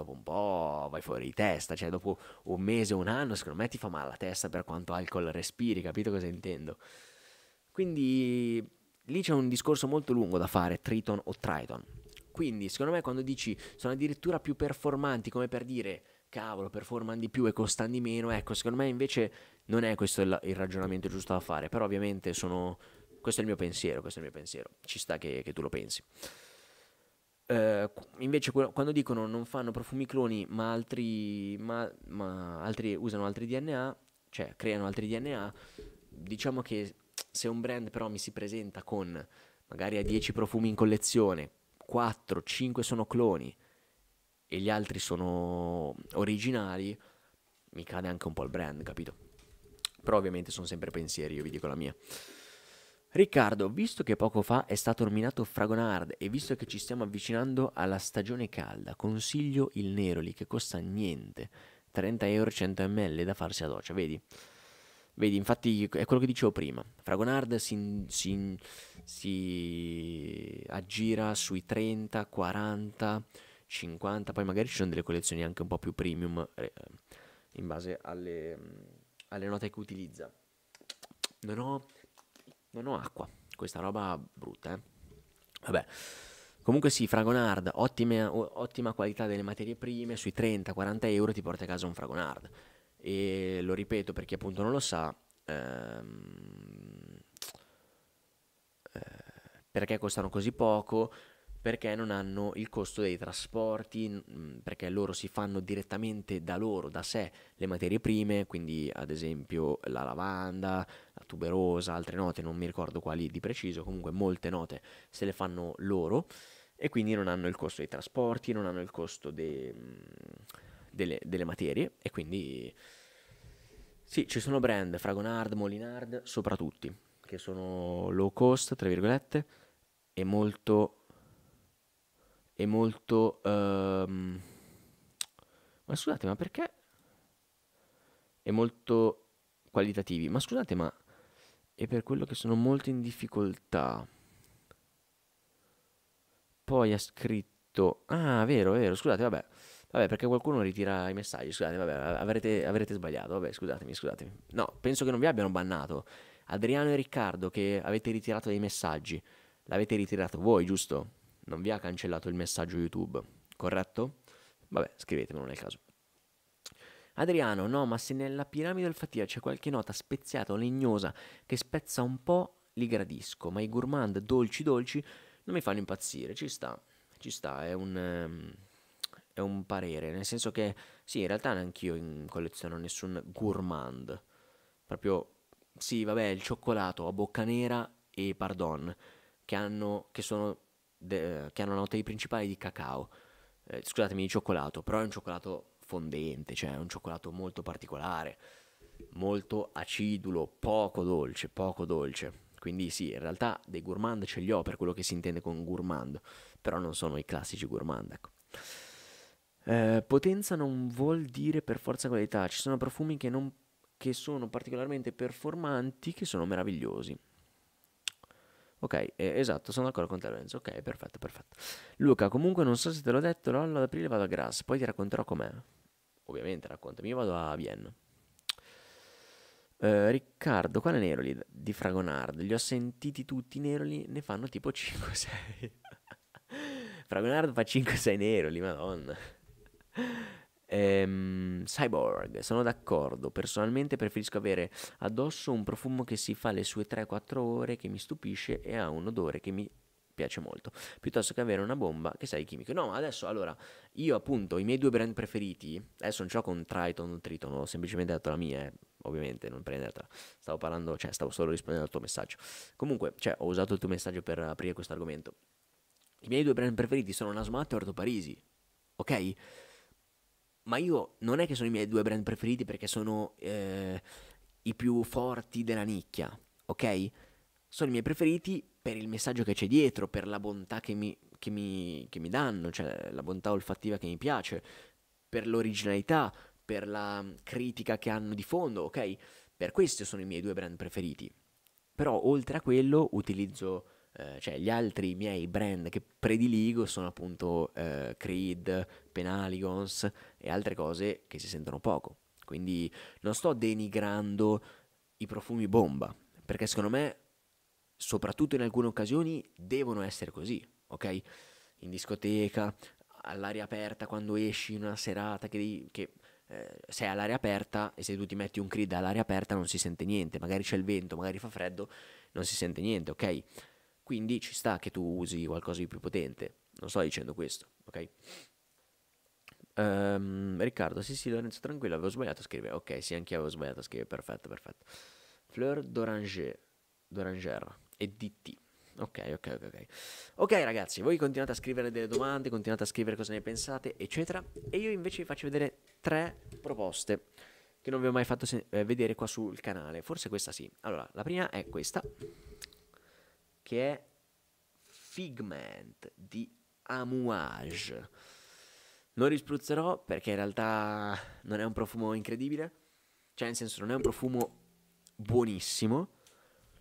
dopo un po' vai fuori di testa, cioè dopo un mese, o un anno, secondo me ti fa male la testa per quanto alcol respiri, capito cosa intendo? Quindi lì c'è un discorso molto lungo da fare, Triton o Triton. Quindi secondo me quando dici sono addirittura più performanti, come per dire cavolo, performano di più e costano di meno, ecco, secondo me invece non è questo il, il ragionamento giusto da fare, però ovviamente sono... Questo è il mio pensiero, questo è il mio pensiero, ci sta che, che tu lo pensi. Uh, invece quando dicono non fanno profumi cloni ma, altri, ma, ma altri, usano altri DNA, cioè creano altri DNA, diciamo che se un brand però mi si presenta con magari a 10 profumi in collezione, 4, 5 sono cloni e gli altri sono originali, mi cade anche un po' il brand, capito? Però ovviamente sono sempre pensieri, io vi dico la mia. Riccardo, visto che poco fa è stato nominato Fragonard e visto che ci stiamo avvicinando alla stagione calda, consiglio il Neroli che costa niente, 30 euro 100 ml da farsi a doccia, vedi? Vedi, infatti è quello che dicevo prima, Fragonard si, si, si aggira sui 30, 40, 50, poi magari ci sono delle collezioni anche un po' più premium eh, in base alle, alle note che utilizza. Non ho non ho acqua. Questa roba brutta, eh. Vabbè. Comunque sì, Fragonard, ottime, ottima qualità delle materie prime, sui 30-40 euro ti porta a casa un Fragonard. E lo ripeto per chi appunto non lo sa, ehm, eh, perché costano così poco? Perché non hanno il costo dei trasporti, perché loro si fanno direttamente da loro, da sé, le materie prime, quindi ad esempio la lavanda, tuberosa, altre note, non mi ricordo quali di preciso, comunque molte note se le fanno loro e quindi non hanno il costo dei trasporti, non hanno il costo de, delle, delle, materie e quindi sì, ci sono brand, Fragonard, Molinard, soprattutto, che sono low cost, tra virgolette, e molto... e molto... Um, ma scusate, ma perché? E molto qualitativi. Ma scusate, ma e per quello che sono molto in difficoltà. Poi ha scritto... Ah, vero, vero, scusate, vabbè. Vabbè, perché qualcuno ritira i messaggi, scusate, vabbè, avrete, avrete sbagliato, vabbè, scusatemi, scusatemi. No, penso che non vi abbiano bannato. Adriano e Riccardo che avete ritirato dei messaggi, l'avete ritirato voi, giusto? Non vi ha cancellato il messaggio YouTube, corretto? Vabbè, scrivetemelo nel caso. Adriano, no, ma se nella piramide del c'è qualche nota speziata o legnosa che spezza un po', li gradisco, ma i gourmand dolci dolci non mi fanno impazzire, ci sta, ci sta, è un, ehm, è un parere, nel senso che sì, in realtà neanche io colleziono nessun gourmand, proprio, sì, vabbè, il cioccolato a bocca nera e pardon, che hanno, che sono, de, che hanno note principali di cacao, eh, scusatemi, di cioccolato, però è un cioccolato fondente, cioè è un cioccolato molto particolare, molto acidulo, poco dolce, poco dolce. Quindi sì, in realtà dei gourmand ce li ho per quello che si intende con gourmand, però non sono i classici gourmand, ecco. Eh, potenza non vuol dire per forza qualità, ci sono profumi che, non, che sono particolarmente performanti, che sono meravigliosi. Ok, eh, esatto, sono d'accordo con te Lorenzo. Ok, perfetto, perfetto. Luca, comunque non so se te l'ho detto, l'ho ad aprile vado a Graz, poi ti racconterò com'è. Ovviamente raccontami, io vado a Vienna. Eh, Riccardo, è Neroli di Fragonard? Li ho sentiti tutti i Neroli, ne fanno tipo 5-6. Fragonard fa 5-6 Neroli, madonna. Ehm, cyborg, sono d'accordo. Personalmente preferisco avere addosso un profumo che si fa le sue 3-4 ore, che mi stupisce e ha un odore che mi piace molto, piuttosto che avere una bomba che sai chimico. No, adesso allora, io appunto, i miei due brand preferiti, adesso non c'ho con Triton o Triton, ho semplicemente dato la mia, eh, ovviamente, non prendetela. Stavo parlando, cioè, stavo solo rispondendo al tuo messaggio. Comunque, cioè, ho usato il tuo messaggio per aprire questo argomento. I miei due brand preferiti sono Nasmat e Orto Parisi. Ok? ma io non è che sono i miei due brand preferiti perché sono eh, i più forti della nicchia, ok? Sono i miei preferiti per il messaggio che c'è dietro, per la bontà che mi, che mi, che mi danno, cioè la bontà olfattiva che mi piace, per l'originalità, per la mm, critica che hanno di fondo, ok? Per questo sono i miei due brand preferiti. Però oltre a quello utilizzo eh, cioè gli altri miei brand che prediligo sono appunto eh, Creed, Penaligons e altre cose che si sentono poco. Quindi non sto denigrando i profumi bomba, perché secondo me, soprattutto in alcune occasioni, devono essere così, ok? In discoteca, all'aria aperta, quando esci in una serata che, che eh, sei all'aria aperta e se tu ti metti un Creed all'aria aperta non si sente niente, magari c'è il vento, magari fa freddo, non si sente niente, ok? Quindi ci sta che tu usi qualcosa di più potente. Non sto dicendo questo, ok? Um, Riccardo, sì, sì, Lorenzo, tranquillo, avevo sbagliato a scrivere. Ok, sì, anche io avevo sbagliato a scrivere. Perfetto, perfetto. Fleur d'Oranger, d'Oranger e DT. Ok, ok, ok, ok. Ok, ragazzi, voi continuate a scrivere delle domande, continuate a scrivere cosa ne pensate, eccetera. E io invece vi faccio vedere tre proposte che non vi ho mai fatto se- eh, vedere qua sul canale. Forse questa sì. Allora, la prima è questa che è Figment di Amouage. Non rispruzzerò perché in realtà non è un profumo incredibile, cioè nel senso non è un profumo buonissimo,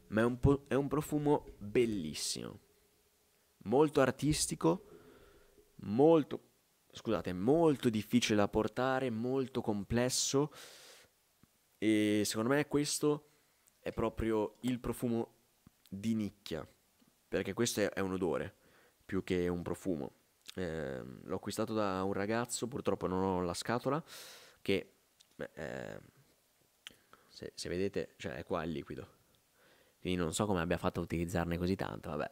ma è un, po- è un profumo bellissimo, molto artistico, molto, scusate, molto difficile da portare, molto complesso e secondo me questo è proprio il profumo di nicchia perché questo è un odore più che un profumo. Eh, l'ho acquistato da un ragazzo, purtroppo non ho la scatola, che eh, se, se, vedete, cioè è qua il liquido. Quindi non so come abbia fatto a utilizzarne così tanto, vabbè.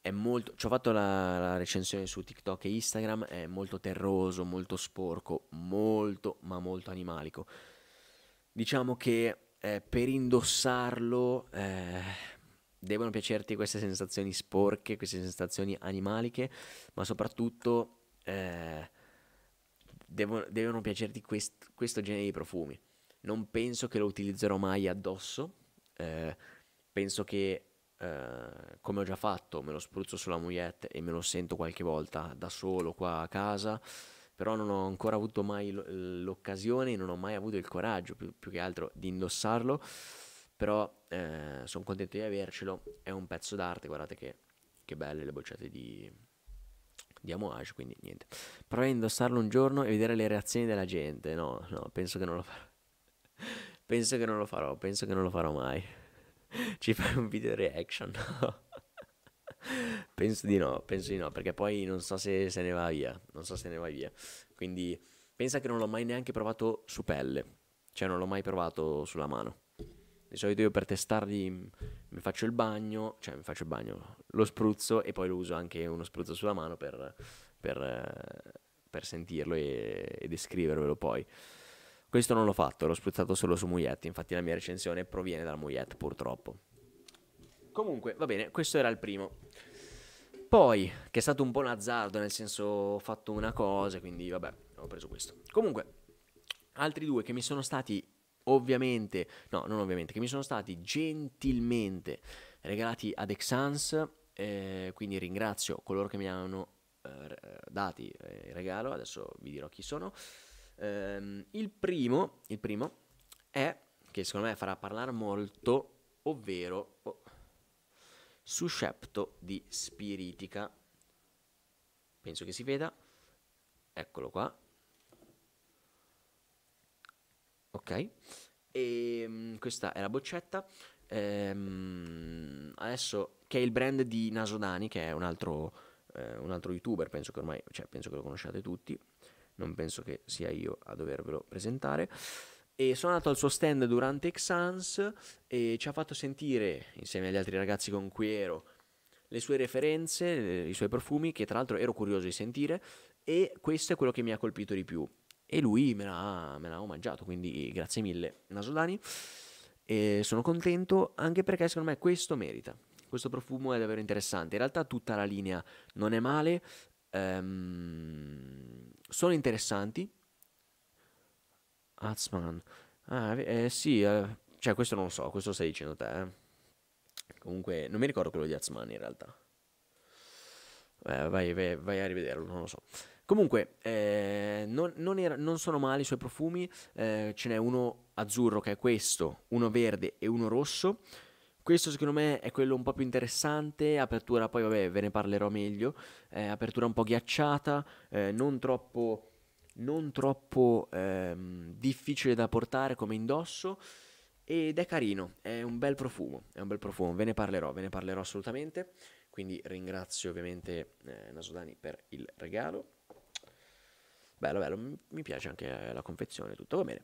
È molto, ci ho fatto la, la recensione su TikTok e Instagram, è molto terroso, molto sporco, molto ma molto animalico. Diciamo che eh, per indossarlo eh, devono piacerti queste sensazioni sporche, queste sensazioni animaliche, ma soprattutto eh, devono, devono, piacerti quest, questo genere di profumi. Non penso che lo utilizzerò mai addosso, eh, penso che eh, come ho già fatto me lo spruzzo sulla mogliette e me lo sento qualche volta da solo qua a casa, però non ho ancora avuto mai l'occasione, non ho mai avuto il coraggio più, più che altro di indossarlo però eh, sono contento di avercelo, è un pezzo d'arte, guardate che, che belle le bocciate di, di Amouage, quindi niente. Provo a indossarlo un giorno e vedere le reazioni della gente, no, no, penso che non lo farò. penso che non lo farò, penso che non lo farò mai. Ci fai un video reaction, no? penso di no, penso di no, perché poi non so se se ne va via, non so se ne va via. Quindi pensa che non l'ho mai neanche provato su pelle, cioè non l'ho mai provato sulla mano. Di solito io per testarli mm, mi faccio il bagno, cioè mi faccio il bagno, lo spruzzo e poi lo uso anche uno spruzzo sulla mano per, per, eh, per sentirlo e, e descrivervelo poi. Questo non l'ho fatto, l'ho spruzzato solo su Mouillette, infatti la mia recensione proviene dalla Mouillette purtroppo. Comunque, va bene, questo era il primo. Poi, che è stato un po' un azzardo, nel senso ho fatto una cosa, quindi vabbè, ho preso questo. Comunque, altri due che mi sono stati ovviamente, no, non ovviamente, che mi sono stati gentilmente regalati ad Exans. Eh, quindi ringrazio coloro che mi hanno eh, dati eh, il regalo. Adesso vi dirò chi sono. Eh, il, primo, il primo è che secondo me farà parlare molto, ovvero oh, Suscepto di Spiritica. Penso che si veda. Eccolo qua. Ok, e, um, questa è la boccetta. Ehm, adesso, che è il brand di Nasodani, che è un altro, eh, un altro youtuber, penso che ormai, cioè, penso che lo conosciate tutti. Non penso che sia io a dovervelo presentare. E sono andato al suo stand durante Exans e ci ha fatto sentire, insieme agli altri ragazzi con cui ero, le sue referenze, i suoi profumi, che tra l'altro ero curioso di sentire, e questo è quello che mi ha colpito di più e lui me l'ha, me l'ha mangiato, quindi grazie mille Nasodani. E sono contento anche perché secondo me questo merita. Questo profumo è davvero interessante. In realtà tutta la linea non è male, ehm, sono interessanti. Hatsman, ah, eh, eh, sì, eh, cioè questo non lo so, questo lo stai dicendo te. Eh. Comunque, non mi ricordo quello di Hatsman in realtà. Eh, vai, vai, vai a rivederlo, non lo so. Comunque, eh, non, non, era, non, sono male i suoi profumi, eh, ce n'è uno azzurro che è questo, uno verde e uno rosso. Questo secondo me è quello un po' più interessante, apertura poi vabbè ve ne parlerò meglio, eh, apertura un po' ghiacciata, eh, non troppo, non troppo ehm, difficile da portare come indosso ed è carino, è un bel profumo, è un bel profumo, ve ne parlerò, ve ne parlerò assolutamente, quindi ringrazio ovviamente eh, Nasodani per il regalo. Bello, bello, mi piace anche eh, la confezione, tutto va bene.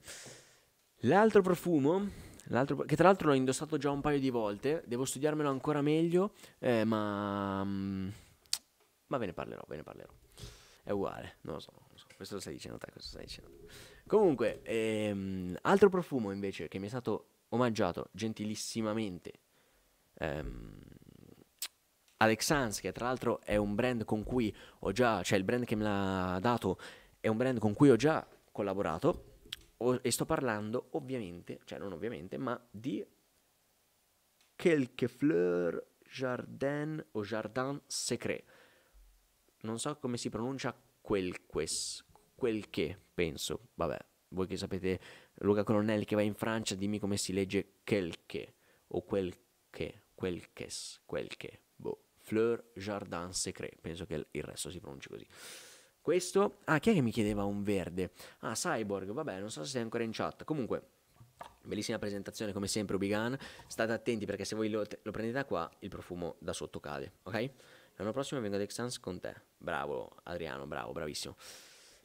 L'altro profumo, l'altro, che tra l'altro l'ho indossato già un paio di volte, devo studiarmelo ancora meglio, eh, ma... Mm, ma ve ne parlerò, ve ne parlerò. È uguale, non lo so, non lo so. questo lo stai dicendo te, questo lo stai dicendo. Comunque, ehm, altro profumo invece che mi è stato omaggiato gentilissimamente ehm, Alexans, che tra l'altro è un brand con cui ho già, cioè il brand che me l'ha dato è un brand con cui ho già collaborato o, e sto parlando ovviamente, cioè non ovviamente, ma di Quelque Fleur Jardin o Jardin Secret. Non so come si pronuncia quelques, quel che penso, vabbè, voi che sapete Luca Colonelli che va in Francia, dimmi come si legge quel che o quel che, quel che, quel che, boh. Fleur Jardin Secret, penso che il resto si pronunci così. Questo, ah, chi è che mi chiedeva un verde? Ah, Cyborg, vabbè, non so se sei ancora in chat. Comunque, Bellissima presentazione come sempre Ubigan. State attenti perché se voi lo, lo, prendete da qua il profumo da sotto cade, ok? L'anno prossimo vengo ad Exans con te. Bravo Adriano, bravo, bravissimo.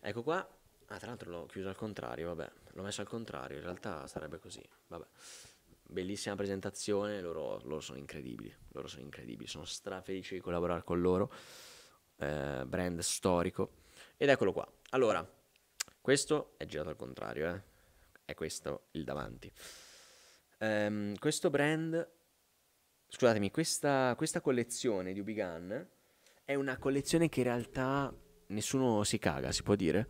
Ecco qua. Ah, tra l'altro l'ho chiuso al contrario, vabbè. L'ho messo al contrario, in realtà sarebbe così. Vabbè. Bellissima presentazione, loro, loro sono incredibili, loro sono incredibili, sono strafelice di collaborare con loro. Eh, brand storico ed eccolo qua. Allora, questo è girato al contrario, eh? È questo il davanti. Um, questo brand, scusatemi, questa, questa collezione di Ubigan è una collezione che in realtà nessuno si caga, si può dire.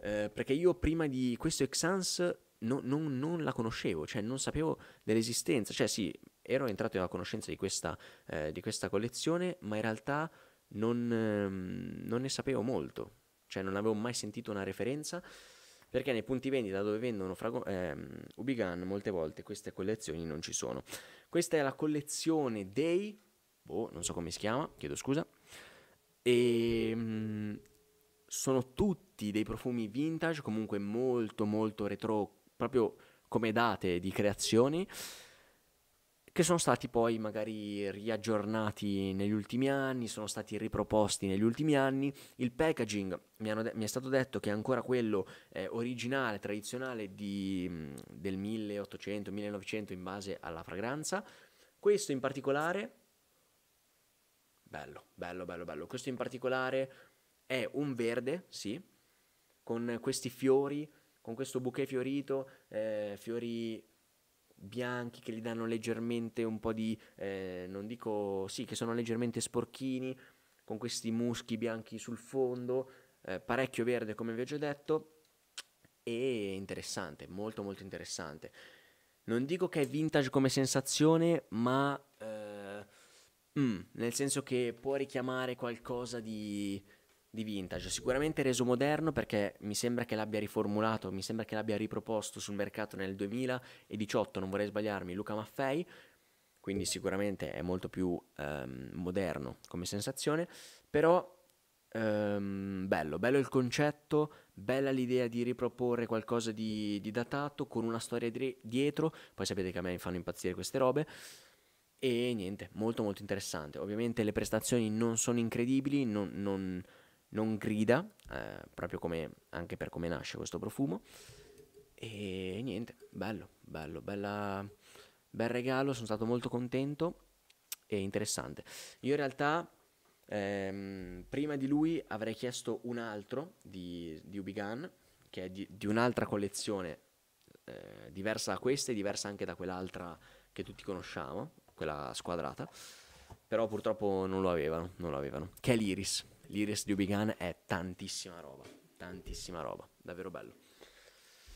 Eh, perché io prima di questo Exans no, non, non, la conoscevo, cioè non sapevo dell'esistenza. Cioè sì, ero entrato a conoscenza di questa, eh, di questa collezione, ma in realtà non, ehm, non ne sapevo molto cioè non avevo mai sentito una referenza perché nei punti vendita dove vendono frago- ehm, Ubigan molte volte queste collezioni non ci sono. Questa è la collezione dei, boh, non so come si chiama, chiedo scusa, e mm, sono tutti dei profumi vintage, comunque molto molto retro, proprio come date di creazioni che sono stati poi magari riaggiornati negli ultimi anni, sono stati riproposti negli ultimi anni. Il packaging mi, de- mi è stato detto che è ancora quello eh, originale, tradizionale di, mm, del 1800-1900 in base alla fragranza. Questo in particolare, bello, bello, bello, bello. Questo in particolare è un verde, sì, con questi fiori, con questo bouquet fiorito, eh, fiori bianchi che gli danno leggermente un po' di, eh, non dico, sì, che sono leggermente sporchini, con questi muschi bianchi sul fondo, eh, parecchio verde come vi ho già detto, e interessante, molto molto interessante. Non dico che è vintage come sensazione, ma eh, mm, nel senso che può richiamare qualcosa di di vintage, sicuramente reso moderno perché mi sembra che l'abbia riformulato, mi sembra che l'abbia riproposto sul mercato nel 2018, non vorrei sbagliarmi, Luca Maffei, quindi sicuramente è molto più ehm, moderno come sensazione, però ehm, bello, bello il concetto, bella l'idea di riproporre qualcosa di, di datato con una storia di, dietro, poi sapete che a me mi fanno impazzire queste robe, e niente, molto molto interessante. Ovviamente le prestazioni non sono incredibili, non, non non grida, eh, proprio come, anche per come nasce questo profumo. E niente, bello, bello, bella, bel regalo, sono stato molto contento e interessante. Io in realtà ehm, prima di lui avrei chiesto un altro di, di Ubigan, che è di, di un'altra collezione eh, diversa da questa e diversa anche da quell'altra che tutti conosciamo, quella squadrata, però purtroppo non lo avevano, non lo avevano, che è l'Iris l'Iris di Ubigan è tantissima roba, tantissima roba, davvero bello.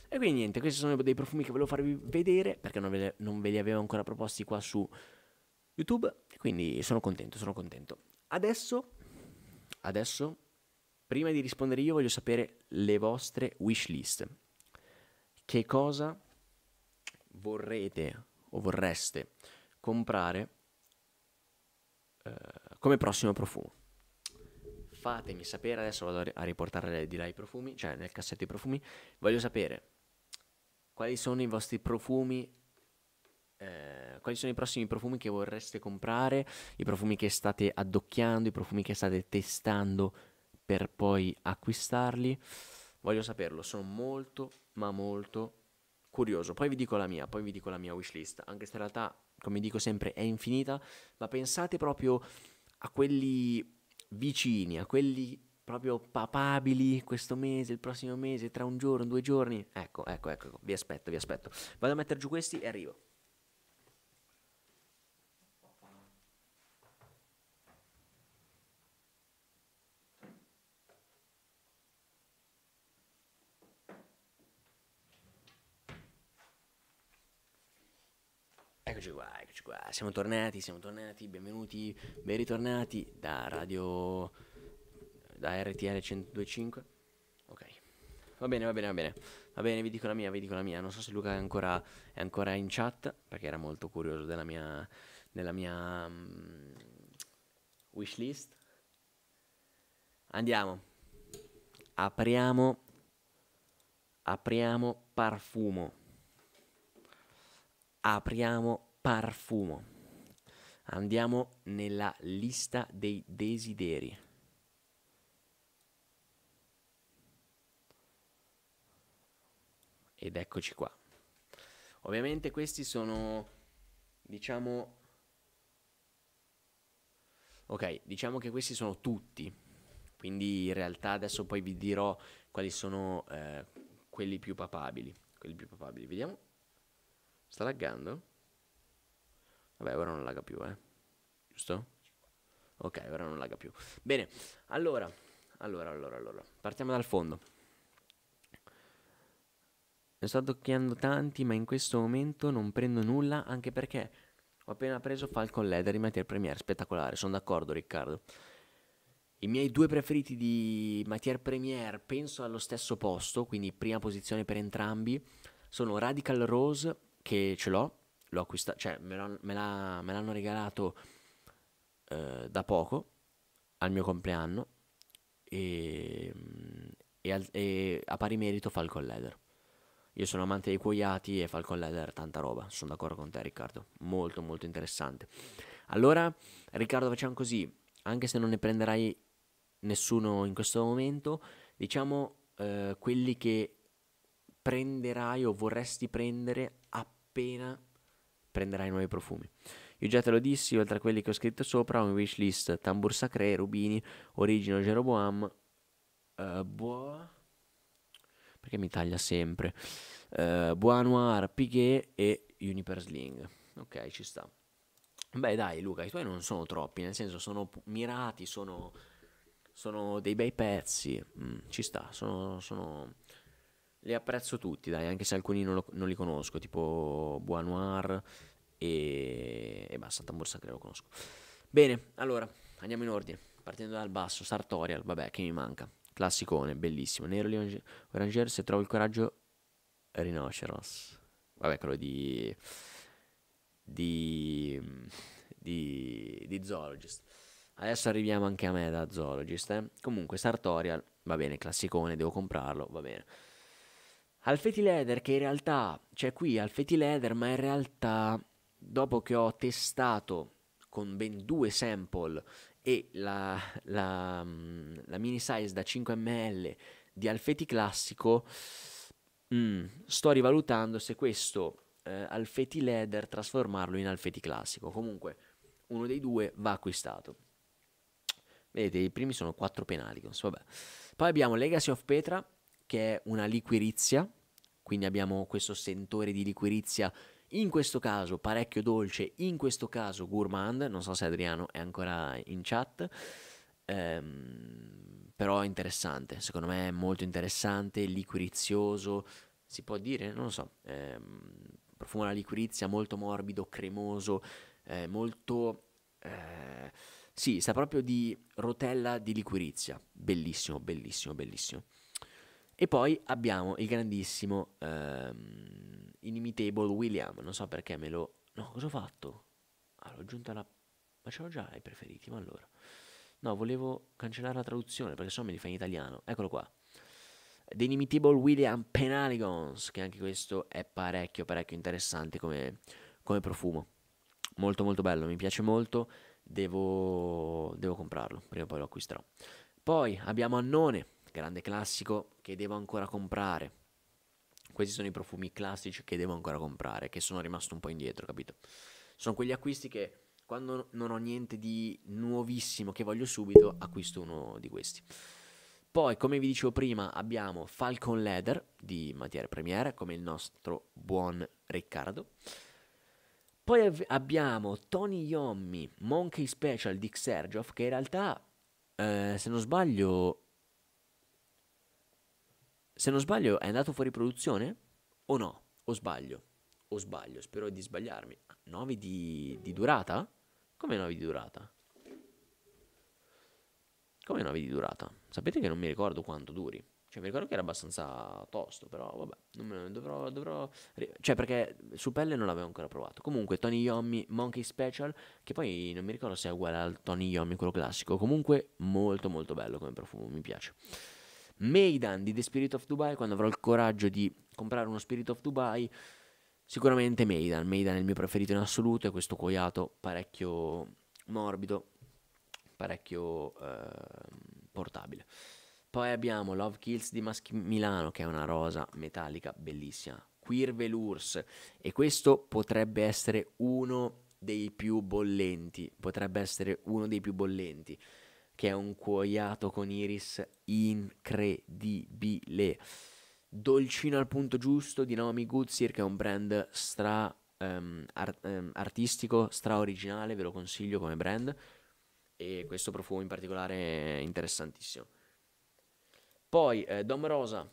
E quindi niente, questi sono dei profumi che volevo farvi vedere perché non ve, non ve li avevo ancora proposti qua su YouTube, quindi sono contento, sono contento. Adesso, adesso, prima di rispondere io voglio sapere le vostre wish list. Che cosa vorrete o vorreste comprare eh, come prossimo profumo? fatemi sapere, adesso vado a riportare di là i profumi, cioè nel cassetto i profumi, voglio sapere quali sono i vostri profumi eh, quali sono i prossimi profumi che vorreste comprare, i profumi che state addocchiando, i profumi che state testando per poi acquistarli. Voglio saperlo, sono molto, ma molto curioso. Poi vi dico la mia, poi vi dico la mia wishlist, anche se in realtà, come dico sempre, è infinita, ma pensate proprio a quelli vicini, a quelli proprio papabili questo mese, il prossimo mese, tra un giorno, due giorni. Ecco, ecco, ecco, ecco vi aspetto, vi aspetto. Vado a mettere giù questi e arrivo. Eccoci qua, eccoci qua. Siamo tornati, siamo tornati, benvenuti, ben ritornati da radio da RTL 125. Ok. Va bene, va bene, va bene. Va bene, vi dico la mia, vi dico la mia. Non so se Luca è ancora, è ancora in chat, perché era molto curioso della mia, della mia um, wishlist. Andiamo. Apriamo. Apriamo Parfumo apriamo Parfumo. Andiamo nella lista dei desideri. Ed eccoci qua. Ovviamente questi sono, diciamo... Ok, diciamo che questi sono tutti. Quindi in realtà adesso poi vi dirò quali sono eh, quelli più papabili. Quelli più papabili. Vediamo. Sta laggando? Vabbè, ora non laga più, eh. Giusto? Ok, ora non laga più. Bene, allora, allora, allora, allora. Partiamo dal fondo. Ne sto tocchiando tanti, ma in questo momento non prendo nulla, anche perché ho appena preso Falcon Leather in Matier Premier. Spettacolare, sono d'accordo, Riccardo. I miei due preferiti di Matier Premier penso allo stesso posto, quindi prima posizione per entrambi, sono Radical Rose, che ce l'ho, l'ho acquistato, cioè me, l'hanno, me l'ha, me l'hanno regalato eh, da poco, al mio compleanno, e, ehm, e, al, e a pari merito Falcon Leather. Io sono amante dei cuoiati e Falcon Leather tanta roba, sono d'accordo con te Riccardo, molto molto interessante. Allora Riccardo facciamo così, anche se non ne prenderai nessuno in questo momento, diciamo eh, quelli che prenderai o vorresti prendere appena prenderai nuovi profumi. Io già te lo dissi, oltre a quelli che ho scritto sopra, ho un wishlist Tambur Sacré, Rubini, Origino Jeroboam, uh, eh, Boa... perché mi taglia sempre, uh, Bois Noir, Piguet e Sling. Ok, ci sta. Beh dai Luca, i tuoi non sono troppi, nel senso sono mirati, sono, sono dei bei pezzi, mm, ci sta, sono, sono le apprezzo tutti, dai, anche se alcuni non, lo, non li conosco, tipo Bois Noir e, e basta, Tambor Sacre lo conosco. Bene, allora, andiamo in ordine, partendo dal basso, Sartorial, vabbè, che mi manca, classicone, bellissimo, Nero Ranger, se trovo il coraggio, Rhinoceros, vabbè, quello di... di... di, di Zoologist. Adesso arriviamo anche a me da Zoologist, eh? Comunque, Sartorial, va bene, classicone, devo comprarlo, va bene al Feti Leather che in realtà c'è qui al Feti Leather, ma in realtà dopo che ho testato con ben due sample e la, la, mm, la mini size da 5 ml di Alfeti classico, mm, sto rivalutando se questo eh, Alfeti leather trasformarlo in Alfeti classico. Comunque, uno dei due va acquistato. Vedete, i primi sono quattro penali. Vabbè. Poi abbiamo Legacy of Petra, che è una liquirizia, quindi abbiamo questo sentore di liquirizia, in questo caso parecchio dolce, in questo caso gourmand, non so se Adriano è ancora in chat, ehm, però è interessante, secondo me è molto interessante, liquirizioso, si può dire, non lo so, ehm, profumo alla liquirizia, molto morbido, cremoso, eh, molto... Eh, sì, sta proprio di rotella di liquirizia, bellissimo, bellissimo, bellissimo. E poi abbiamo il grandissimo, ehm, inimitable William, non so perché me lo... No, cosa ho fatto? Ah, l'ho aggiunta la... Ma ce l'ho già ai preferiti, ma allora... No, volevo cancellare la traduzione, perché sennò me li fa in italiano. Eccolo qua. The Inimitable William Penaligons, che anche questo è parecchio, parecchio interessante come, come profumo. Molto, molto bello, mi piace molto. Devo, devo comprarlo, prima o poi lo acquisterò. Poi abbiamo Annone, grande classico che devo ancora comprare. Questi sono i profumi classici che devo ancora comprare, che sono rimasto un po' indietro, capito? Sono quegli acquisti che quando non ho niente di nuovissimo che voglio subito, acquisto uno di questi. Poi, come vi dicevo prima, abbiamo Falcon Leather di Mattiere Premiere, come il nostro buon Riccardo. Poi av- abbiamo Tony Yommi, Monkey Special di Xerjoff, che in realtà, eh, se non sbaglio, se non sbaglio è andato fuori produzione o no? O sbaglio? O sbaglio, spero di sbagliarmi. 9 di, di durata? Come 9 di durata? Come 9 di durata? Sapete che non mi ricordo quanto duri. Cioè, mi ricordo che era abbastanza tosto, però vabbè, me, dovrò, dovrò... Cioè, perché su pelle non l'avevo ancora provato. Comunque, Tony Yomi Monkey Special, che poi non mi ricordo se è uguale al Tony Yomi quello classico. Comunque, molto molto bello come profumo, mi piace. Maidan di The Spirit of Dubai, quando avrò il coraggio di comprare uno Spirit of Dubai, sicuramente Maidan. Maidan è il mio preferito in assoluto, è questo cuoiato parecchio morbido, parecchio eh, portabile. Poi abbiamo Love Kills di Maschi Milano, che è una rosa metallica bellissima. Queer Velours, e questo potrebbe essere uno dei più bollenti. Potrebbe essere uno dei più bollenti che è un cuoiato con iris incredibile. Dolcino al punto giusto di Naomi Goodsir, che è un brand stra um, ehm, art, um, ehm, artistico, stra originale, ve lo consiglio come brand. E questo profumo in particolare è interessantissimo. Poi eh, Dom Rosa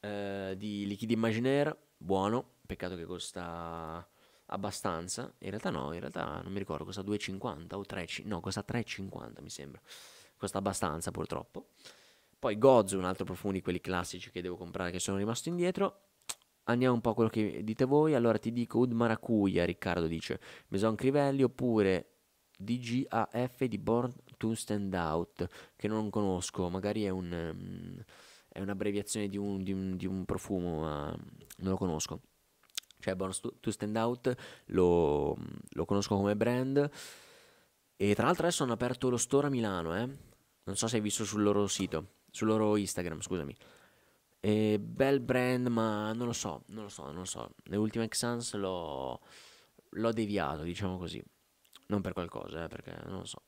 eh, di Liquid Imaginaire, buono, peccato che costa abbastanza. In realtà no, in realtà non mi ricordo, costa 2,50 o 3, no, costa 3,50 mi sembra. Costa abbastanza purtroppo. Poi Gozo, un altro profumo di quelli classici che devo comprare che sono rimasto indietro. Andiamo un po' a quello che dite voi. Allora ti dico Ud Maracuja, Riccardo dice. Maison Crivelli oppure DGAF di Born to Stand Out, che non conosco, magari è un... Um, è un'abbreviazione di un, di un, di un profumo, ma non lo conosco cioè Bonus to Stand Out lo, lo conosco come brand e tra l'altro adesso hanno aperto lo store a Milano, eh? non so se hai visto sul loro sito, sul loro Instagram, scusami. E bel brand, ma non lo so, non lo so, non lo so. Nell'ultima Exans l'ho, l'ho deviato, diciamo così. Non per qualcosa, eh, perché non lo so.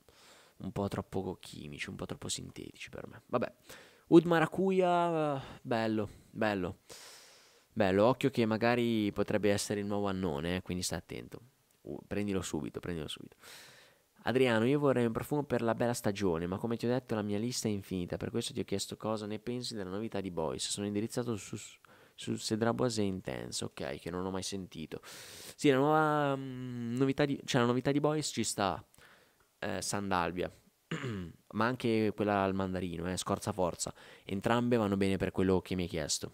Un po' troppo chimici, un po' troppo sintetici per me. Vabbè. Ud Maracuya, eh, bello, bello. Bello, occhio che magari potrebbe essere il nuovo annone, eh, quindi stai attento. Uh, prendilo subito, prendilo subito. Adriano, io vorrei un profumo per la bella stagione, ma come ti ho detto la mia lista è infinita, per questo ti ho chiesto cosa ne pensi della novità di Boys. Sono indirizzato su, su Sedraboise Intense, ok, che non ho mai sentito. Sì, la nuova mh, mm, novità di, cioè la novità di Boys ci sta eh, Sandalvia, ma anche quella al mandarino, eh, Scorza Forza. Entrambe vanno bene per quello che mi hai chiesto.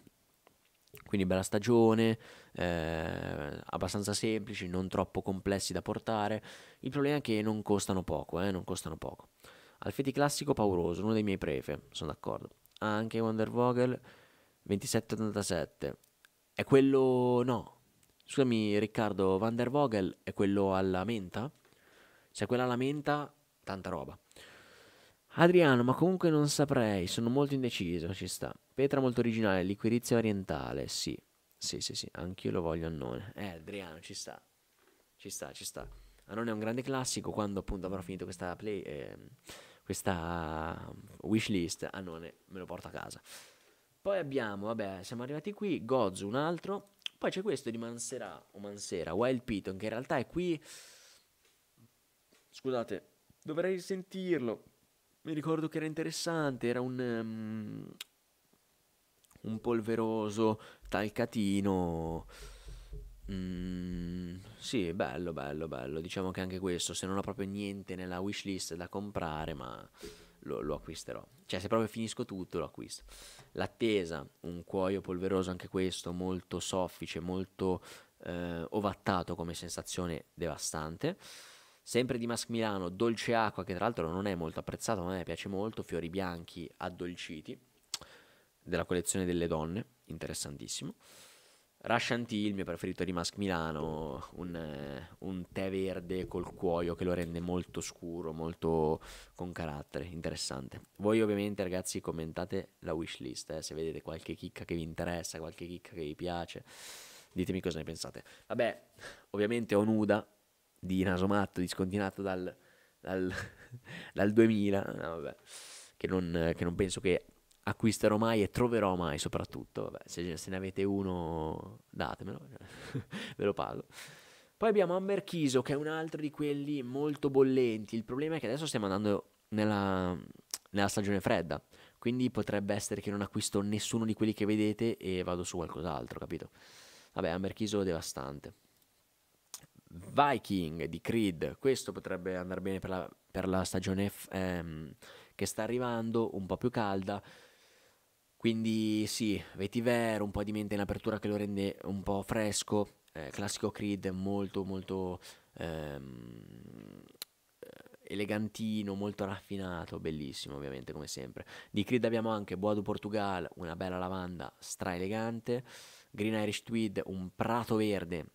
Quindi bella stagione, eh, abbastanza semplici, non troppo complessi da portare. Il problema è che non costano poco, eh, non costano poco. Alfeti classico pauroso, uno dei miei prefe, sono d'accordo. Anche Wonder Vogel 2787. È quello no. Scusami Riccardo, Van der Vogel è quello alla menta? Se è quella alla menta, tanta roba. Adriano, ma comunque non saprei, sono molto indeciso, ci sta. Petra molto originale, liquirizia orientale, sì. Sì, sì, sì, anch'io lo voglio Annone. Eh, Adriano, ci sta. Ci sta, ci sta. Annone è un grande classico, quando appunto avrò finito questa play... Eh, questa um, wishlist, Annone me lo porto a casa. Poi abbiamo, vabbè, siamo arrivati qui, Gozu un altro, poi c'è questo di Mansera, o Mansera, Wild Piton, che in realtà è qui... Scusate, dovrei sentirlo mi ricordo che era interessante, era un, um, un polveroso talcatino. Mm, sì, bello, bello, bello. Diciamo che anche questo, se non ho proprio niente nella wishlist da comprare, ma lo, lo, acquisterò. Cioè, se proprio finisco tutto, lo acquisto. L'attesa, un cuoio polveroso, anche questo, molto soffice, molto eh, ovattato come sensazione devastante. Sempre di Mask Milano, Dolce Acqua, che tra l'altro non è molto apprezzato, ma a me piace molto, fiori bianchi addolciti, della collezione delle donne, interessantissimo. Rashanti, il mio preferito di Mask Milano, un, eh, un, tè verde col cuoio che lo rende molto scuro, molto con carattere, interessante. Voi ovviamente ragazzi commentate la wishlist, eh, se vedete qualche chicca che vi interessa, qualche chicca che vi piace, ditemi cosa ne pensate. Vabbè, ovviamente ho nuda, di Nasomatto discontinuato dal, dal, dal 2000, no, vabbè, che, non, che, non, penso che acquisterò mai e troverò mai soprattutto, vabbè, se, se ne avete uno datemelo, ve lo pago. Poi abbiamo Ammerchiso che è un altro di quelli molto bollenti, il problema è che adesso stiamo andando nella, nella stagione fredda, quindi potrebbe essere che non acquisto nessuno di quelli che vedete e vado su qualcos'altro, capito? Vabbè, Amberchiso devastante. Viking di Creed, questo potrebbe andare bene per la, per la stagione f- ehm, che sta arrivando, un po' più calda. Quindi sì, vetiver, un po' di mente in apertura che lo rende un po' fresco, eh, classico Creed molto molto ehm, elegantino, molto raffinato, bellissimo ovviamente come sempre. Di Creed abbiamo anche Bois du Portugal, una bella lavanda stra elegante, Green Irish Tweed, un prato verde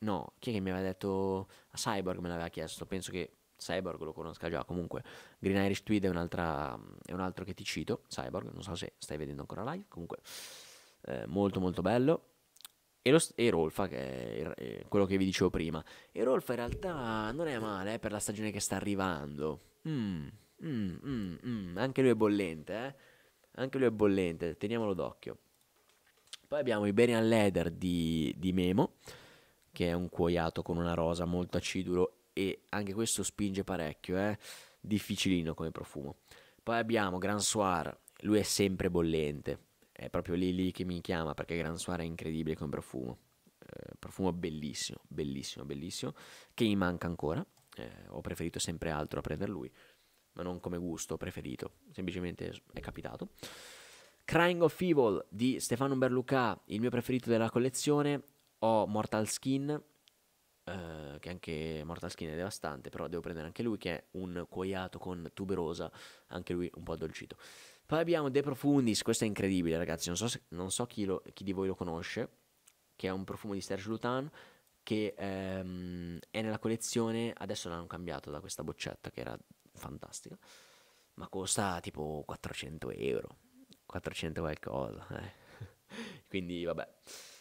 no, chi è che mi aveva detto Cyborg me l'aveva chiesto, penso che Cyborg lo conosca già, comunque Green Irish Tweed è, è, un altro che ti cito, Cyborg, non so se stai vedendo ancora live, comunque eh, molto molto bello. E, lo, e Rolfa, che è, è, quello che vi dicevo prima. E Rolfa in realtà non è male eh, per la stagione che sta arrivando. Mm, mm, mm, mm, Anche lui è bollente, eh? Anche lui è bollente, teniamolo d'occhio. Poi abbiamo Iberian Leather di, di Memo che è un cuoiato con una rosa molto acidulo e anche questo spinge parecchio, eh? difficilino come profumo. Poi abbiamo Grand Soir, lui è sempre bollente, è proprio lì lì che mi chiama perché Grand Soir è incredibile come profumo. Eh, profumo bellissimo, bellissimo, bellissimo, che mi manca ancora. Eh, ho preferito sempre altro a prendere lui, ma non come gusto, ho preferito, semplicemente è capitato. Crying of Evil di Stefano Berluca, il mio preferito della collezione, ho Mortal Skin, eh, che anche Mortal Skin è devastante, però devo prendere anche lui, che è un cuoiato con tuberosa, anche lui un po' addolcito. Poi abbiamo De Profundis, questo è incredibile ragazzi, non so, se, non so chi, lo, chi, di voi lo conosce, che è un profumo di Serge Lutan, che ehm, è nella collezione, adesso l'hanno cambiato da questa boccetta che era fantastica, ma costa tipo 400 euro, 400 qualcosa, eh. quindi vabbè.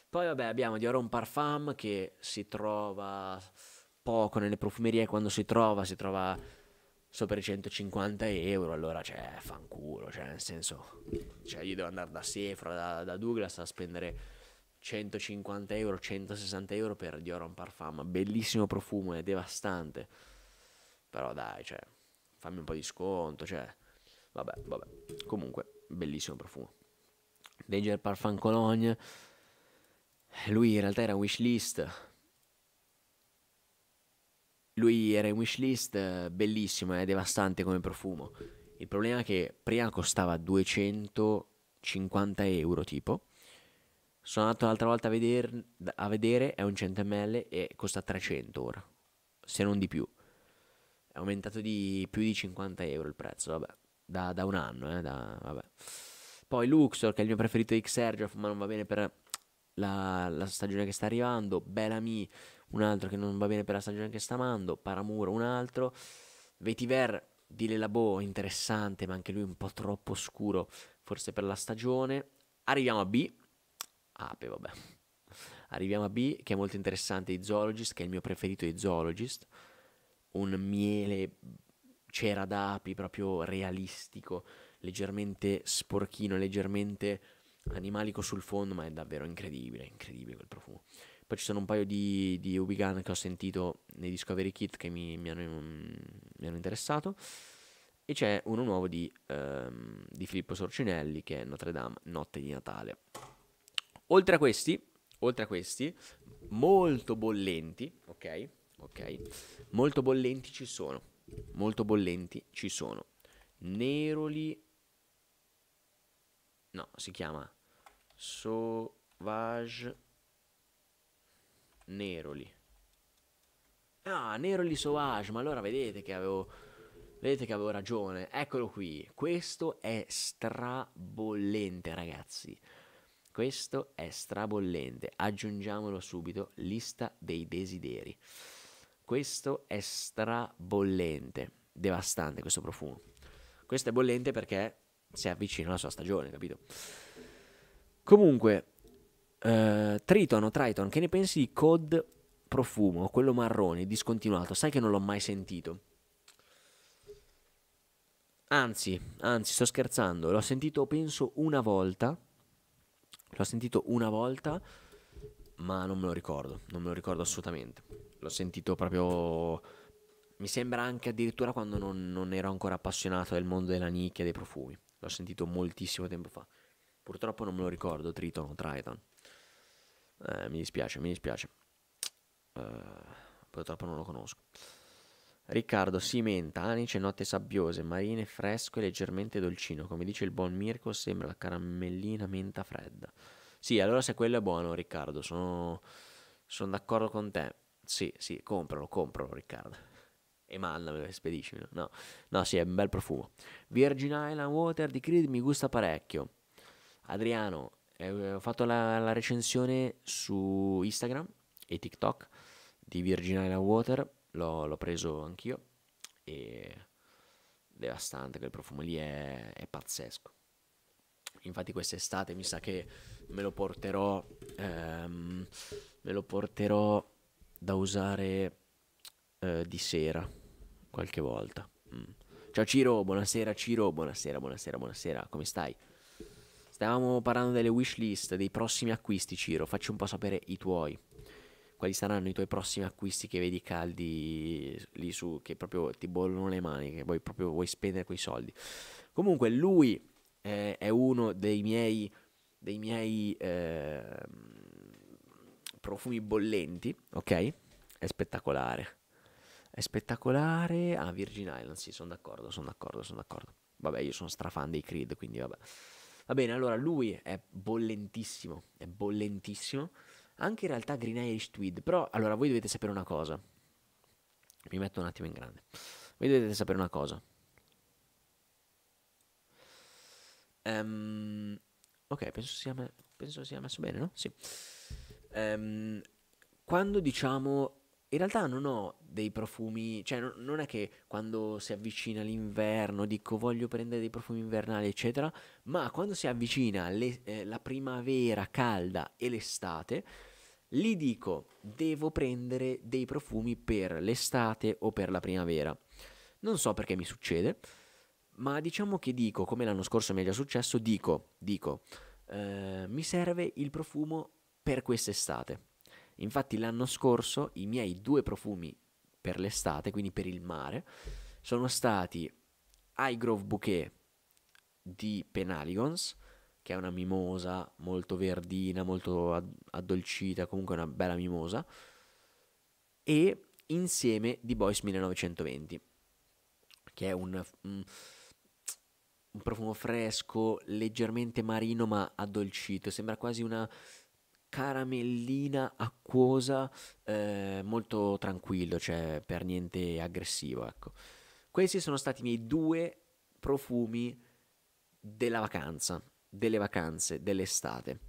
Poi vabbè abbiamo Dioron Parfum che si trova poco nelle profumerie, quando si trova si trova sopra i 150 euro, allora cioè fanculo, cioè nel senso, cioè io devo andare da Sephora da, da Douglas a spendere 150 euro, 160 euro per Dioron Parfum, bellissimo profumo, è devastante, però dai, cioè, fammi un po' di sconto, cioè, vabbè, vabbè, comunque, bellissimo profumo. Danger Parfum Cologne, eh, lui in realtà era un wishlist. Lui era in wishlist eh, bellissima e eh, devastante come profumo. Il problema è che prima costava 250 euro tipo. Sono andato l'altra volta a, veder, a vedere, è un 100 ml e costa 300 ora, se non di più. È aumentato di più di 50 euro il prezzo, vabbè, da, da un anno, eh, da, vabbè. Poi Luxor, che è il mio preferito di Xergiof, ma non va bene per la, la, stagione che sta arrivando, Bellamy un altro che non va bene per la stagione che sta amando, Paramuro un altro, Vetiver di Lelabo interessante ma anche lui un po' troppo scuro forse per la stagione. Arriviamo a B, Ape ah, vabbè, arriviamo a B che è molto interessante di Zoologist, che è il mio preferito di Zoologist, un miele cera d'api proprio realistico, leggermente sporchino, leggermente animalico sul fondo, ma è davvero incredibile, incredibile quel profumo. Poi ci sono un paio di, di Ubigan che ho sentito nei Discovery Kit che mi, mi, hanno, mm, mi hanno, interessato. E c'è uno nuovo di, ehm, di Filippo Sorcinelli che è Notre Dame, Notte di Natale. Oltre a questi, oltre a questi, molto bollenti, ok? Ok, molto bollenti ci sono. Molto bollenti ci sono. Neroli. No, si chiama Sauvage Neroli. Ah, Neroli Sauvage, ma allora vedete che avevo... Vedete che avevo ragione. Eccolo qui. Questo è strabollente, ragazzi. Questo è strabollente. Aggiungiamolo subito. Lista dei desideri. Questo è strabollente. Devastante questo profumo. Questo è bollente perché si avvicina alla sua stagione, capito? Comunque, eh, Triton Triton, che ne pensi di Code Profumo, quello marrone, discontinuato? Sai che non l'ho mai sentito. Anzi, anzi, sto scherzando, l'ho sentito penso una volta. L'ho sentito una volta, ma non me lo ricordo, non me lo ricordo assolutamente. L'ho sentito proprio mi sembra anche addirittura quando non, non, ero ancora appassionato del mondo della nicchia e dei profumi. L'ho sentito moltissimo tempo fa. Purtroppo non me lo ricordo, Triton o Triton. Eh, mi dispiace, mi dispiace. Uh, purtroppo non lo conosco. Riccardo, cimenta, anice, notte sabbiose, marine, fresco e leggermente dolcino. Come dice il buon Mirko, sembra la caramellina menta fredda. Sì, allora se quello è buono, Riccardo, sono, sono d'accordo con te. Sì, sì, compralo, compralo, Riccardo. E mandamelo, spediscimelo. No, no, sì, è un bel profumo. Virgin Island Water di Creed mi gusta parecchio. Adriano, eh, ho fatto la, la, recensione su Instagram e TikTok di Virginia Water, l'ho, l'ho preso anch'io e devastante, quel profumo lì è, è, pazzesco. Infatti quest'estate mi sa che me lo porterò, ehm, me lo porterò da usare eh, di sera qualche volta. Mm. Ciao Ciro, buonasera Ciro, buonasera, buonasera, buonasera, come stai? Stavamo parlando delle wishlist, dei prossimi acquisti, Ciro. Facci un po' sapere i tuoi. Quali saranno i tuoi prossimi acquisti che vedi caldi lì su, che proprio ti bollono le mani, che poi proprio vuoi spendere quei soldi. Comunque, lui eh, è uno dei miei, dei miei eh, profumi bollenti, ok? È spettacolare. È spettacolare. Ah, Virgin Island, sì, sono d'accordo, sono d'accordo, sono d'accordo. Vabbè, io sono strafan dei Creed, quindi vabbè. Va bene, allora lui è bollentissimo, è bollentissimo. Anche in realtà Green Irish Tweed, però allora voi dovete sapere una cosa. Mi metto un attimo in grande. Voi dovete sapere una cosa. Um, ok, penso sia, me- penso sia messo bene, no? Sì. Um, quando diciamo in realtà non ho dei profumi, cioè no, non è che quando si avvicina l'inverno dico voglio prendere dei profumi invernali eccetera, ma quando si avvicina le, eh, la primavera calda e l'estate, lì dico devo prendere dei profumi per l'estate o per la primavera. Non so perché mi succede, ma diciamo che dico, come l'anno scorso mi è già successo, dico, dico, eh, mi serve il profumo per quest'estate Infatti l'anno scorso i miei due profumi per l'estate, quindi per il mare, sono stati High Grove Bouquet di Penaligons, che è una mimosa molto verdina, molto addolcita, comunque una bella mimosa, e Insieme di Boys 1920, che è un, un profumo fresco, leggermente marino ma addolcito, sembra quasi una caramellina acquosa eh, molto tranquillo, cioè per niente aggressivo, ecco. Questi sono stati i miei due profumi della vacanza, delle vacanze, dell'estate.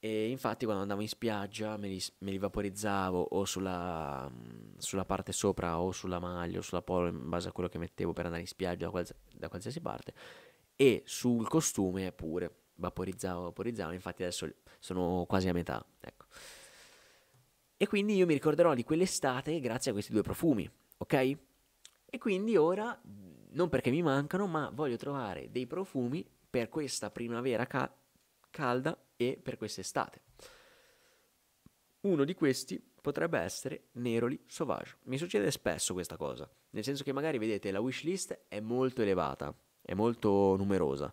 E infatti quando andavo in spiaggia me li, me li vaporizzavo o sulla, mm, sulla, parte sopra o sulla maglia o sulla polo in base a quello che mettevo per andare in spiaggia da, da qualsiasi parte e sul costume pure vaporizzavo, vaporizzavo, infatti adesso sono quasi a metà, ecco. E quindi io mi ricorderò di quell'estate grazie a questi due profumi, ok? E quindi ora, non perché mi mancano, ma voglio trovare dei profumi per questa primavera ca- calda e per quest'estate. Uno di questi potrebbe essere Neroli Sauvage. Mi succede spesso questa cosa, nel senso che magari vedete la wishlist è molto elevata, è molto numerosa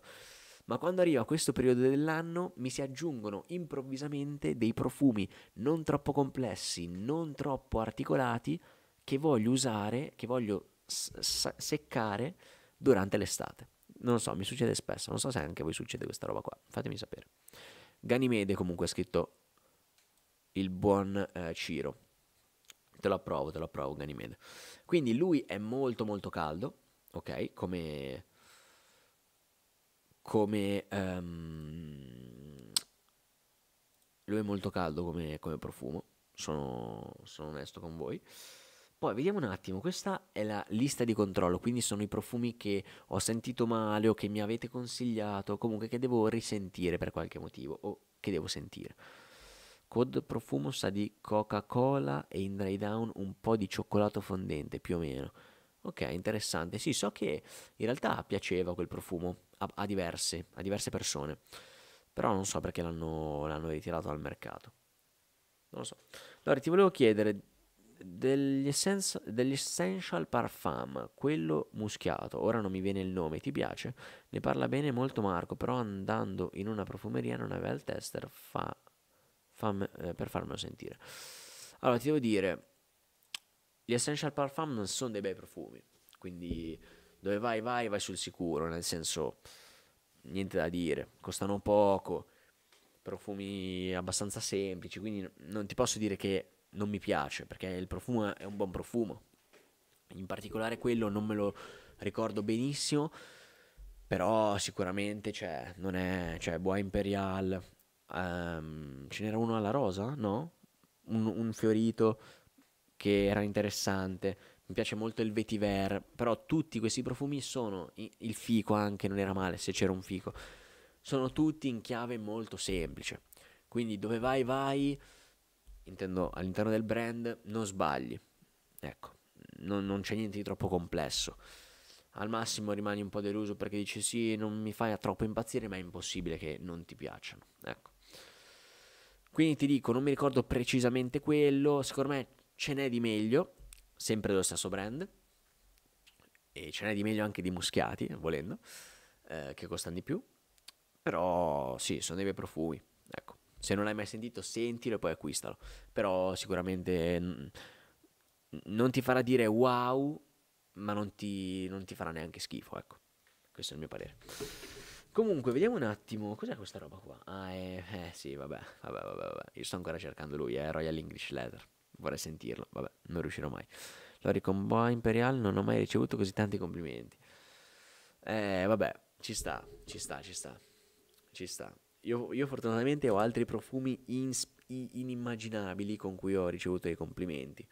ma quando arriva questo periodo dell'anno mi si aggiungono improvvisamente dei profumi non troppo complessi, non troppo articolati, che voglio usare, che voglio seccare durante l'estate. Non so, mi succede spesso, non so se anche a voi succede questa roba qua, fatemi sapere. Ganimede comunque ha scritto il buon eh, Ciro. Te lo approvo, te lo approvo Ganimede. Quindi lui è molto molto caldo, ok? Come come... Um, lui è molto caldo come, come profumo, sono, sono onesto con voi. Poi vediamo un attimo, questa è la lista di controllo, quindi sono i profumi che ho sentito male o che mi avete consigliato, comunque che devo risentire per qualche motivo o che devo sentire. Code profumo sa di Coca-Cola e in dry down un po' di cioccolato fondente, più o meno. Ok, interessante. Sì, so che in realtà piaceva quel profumo a, a, diverse, a diverse, persone, però non so perché l'hanno, l'hanno ritirato dal mercato. Non lo so. Allora, ti volevo chiedere degli, essence, degli Essential Parfum, quello muschiato, ora non mi viene il nome, ti piace? Ne parla bene molto Marco, però andando in una profumeria non aveva il tester fa, fa, eh, per farmelo sentire. Allora, ti devo dire, gli essential parfum non sono dei bei profumi, quindi dove vai vai vai sul sicuro, nel senso niente da dire, costano poco, profumi abbastanza semplici, quindi non ti posso dire che non mi piace, perché il profumo è un buon profumo. In particolare quello non me lo ricordo benissimo, però sicuramente c'è, cioè, non è, cioè, Bois Imperial, um, ce n'era uno alla rosa, no? Un, un fiorito che era interessante. Mi piace molto il vetiver, però tutti questi profumi sono il fico anche non era male se c'era un fico. Sono tutti in chiave molto semplice. Quindi dove vai vai, intendo all'interno del brand, non sbagli. Ecco, non, non c'è niente di troppo complesso. Al massimo rimani un po' deluso perché dici sì, non mi fai troppo impazzire, ma è impossibile che non ti piacciono. Ecco. Quindi ti dico, non mi ricordo precisamente quello, secondo me ce n'è di meglio, sempre dello stesso brand, e ce n'è di meglio anche di muschiati, volendo, eh, che costano di più, però sì, sono dei bei profumi, ecco. Se non l'hai mai sentito, sentilo e poi acquistalo. Però sicuramente n- non ti farà dire wow, ma non ti, non ti farà neanche schifo, ecco. Questo è il mio parere. Comunque, vediamo un attimo. Cos'è questa roba qua? Ah, eh, eh sì, vabbè, vabbè, vabbè, vabbè. Io sto ancora cercando lui, eh, Royal English Leather vorrei sentirlo, vabbè, non riuscirò mai. Lori Boa Imperial non ho mai ricevuto così tanti complimenti. Eh, vabbè, ci sta, ci sta, ci sta, ci sta. Io, io fortunatamente ho altri profumi ins- inimmaginabili con cui ho ricevuto dei complimenti.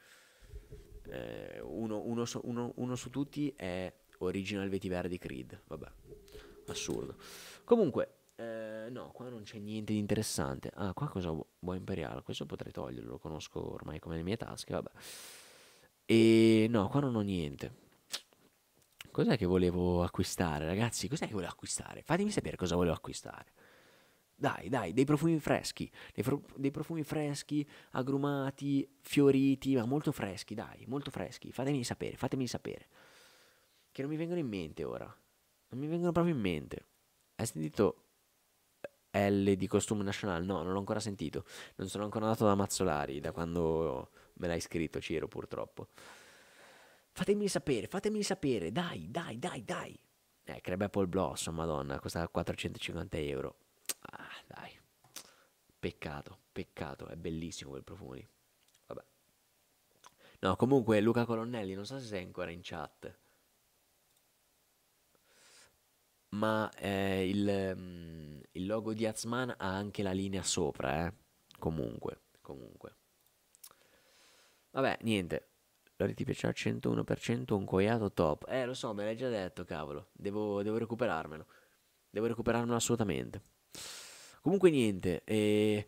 Eh, uno, uno, so, uno, uno, su tutti è Original Vetiver di Creed, vabbè, assurdo. Comunque, eh, no, qua non c'è niente di interessante. Ah, qua cosa vuoi imperiale? Questo potrei toglierlo, lo conosco ormai come le mie tasche, vabbè. E no, qua non ho niente. Cos'è che volevo acquistare, ragazzi? Cos'è che volevo acquistare? Fatemi sapere cosa volevo acquistare. Dai, dai, dei profumi freschi, dei, dei, profumi freschi, agrumati, fioriti, ma molto freschi, dai, molto freschi. Fatemi sapere, fatemi sapere. Che non mi vengono in mente ora. Non mi vengono proprio in mente. Hai sentito l di costume nazionale, no, non l'ho ancora sentito. Non sono ancora andato da Mazzolari da quando me l'hai scritto, Ciro, purtroppo. Fatemi sapere, fatemi sapere, dai, dai, dai, dai. Eh, Crab Apple Blossom, madonna, costa 450 euro. Ah, dai. Peccato, peccato, è bellissimo quel profumo lì. Vabbè. No, comunque Luca Colonnelli, non so se sei ancora in chat. ma eh, il, mm, il, logo di Azman ha anche la linea sopra, eh. Comunque, comunque. Vabbè, niente. La ti piace al 101%, un coiato top. Eh, lo so, me l'hai già detto, cavolo. Devo, devo recuperarmelo. Devo recuperarmelo assolutamente. Comunque niente, eh,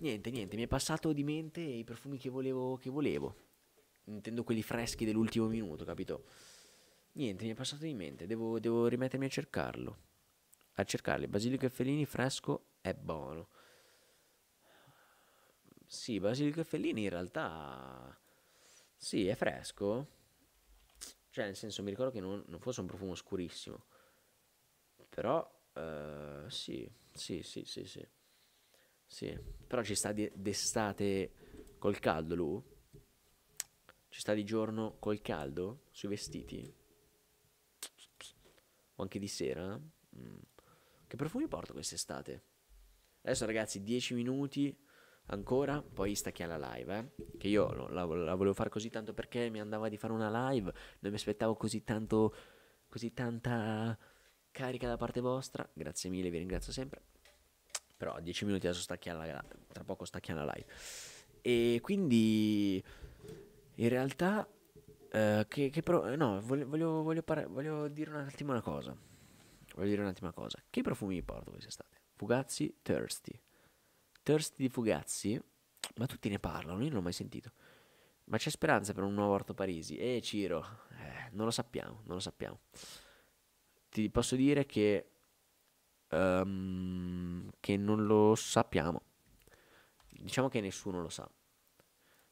niente, niente, mi è passato di mente i profumi che volevo, che volevo. Intendo quelli freschi dell'ultimo minuto, capito? Niente, mi è passato di mente, devo, devo rimettermi a cercarlo. A cercarli, basilico e felini fresco è buono. Sì, basilico e fellini in realtà... Sì, è fresco. Cioè, nel senso, mi ricordo che non, non fosse un profumo scurissimo. Però, uh, sì, sì, sì, sì, sì. Sì, però ci sta di, d'estate col caldo, Lu? Ci sta di giorno col caldo? Sui vestiti? o anche di sera. Mm. Che profumi porto quest'estate? Adesso ragazzi 10 minuti ancora, poi stacchiamo la live, eh? che io no, la, la, volevo fare così tanto perché mi andava di fare una live, non mi aspettavo così tanto, così tanta carica da parte vostra, grazie mille, vi ringrazio sempre, però 10 minuti adesso stacchiamo la, tra poco stacchiamo la live, e quindi in realtà eh, che, che pro- eh, no, voglio, voglio, par- voglio, dire un attimo una cosa. Voglio dire un'ultima cosa. Che profumi porto quest'estate? Fugazzi Thirsty. Thirsty di Fugazzi? Ma tutti ne parlano, io non l'ho mai sentito. Ma c'è speranza per un nuovo Orto Parisi? Eh, Ciro, eh, non lo sappiamo, non lo sappiamo. Ti posso dire che... Um, che non lo sappiamo. Diciamo che nessuno lo sa.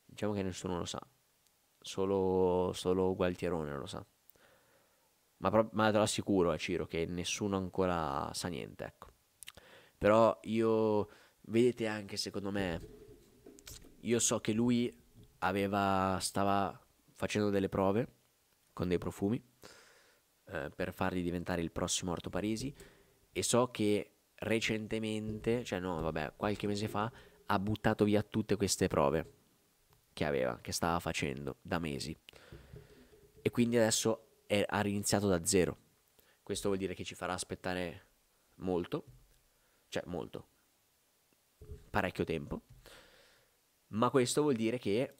Diciamo che nessuno lo sa solo, solo Gualtierone lo sa. Ma, pro- ma te lo assicuro, a eh, Ciro, che nessuno ancora sa niente, ecco. Però io, vedete anche, secondo me, io so che lui aveva, stava facendo delle prove con dei profumi eh, per fargli diventare il prossimo Orto Parisi e so che recentemente, cioè no, vabbè, qualche mese fa ha buttato via tutte queste prove che aveva, che stava facendo da mesi. E quindi adesso è, ha riniziato da zero. Questo vuol dire che ci farà aspettare molto, cioè molto, parecchio tempo. Ma questo vuol dire che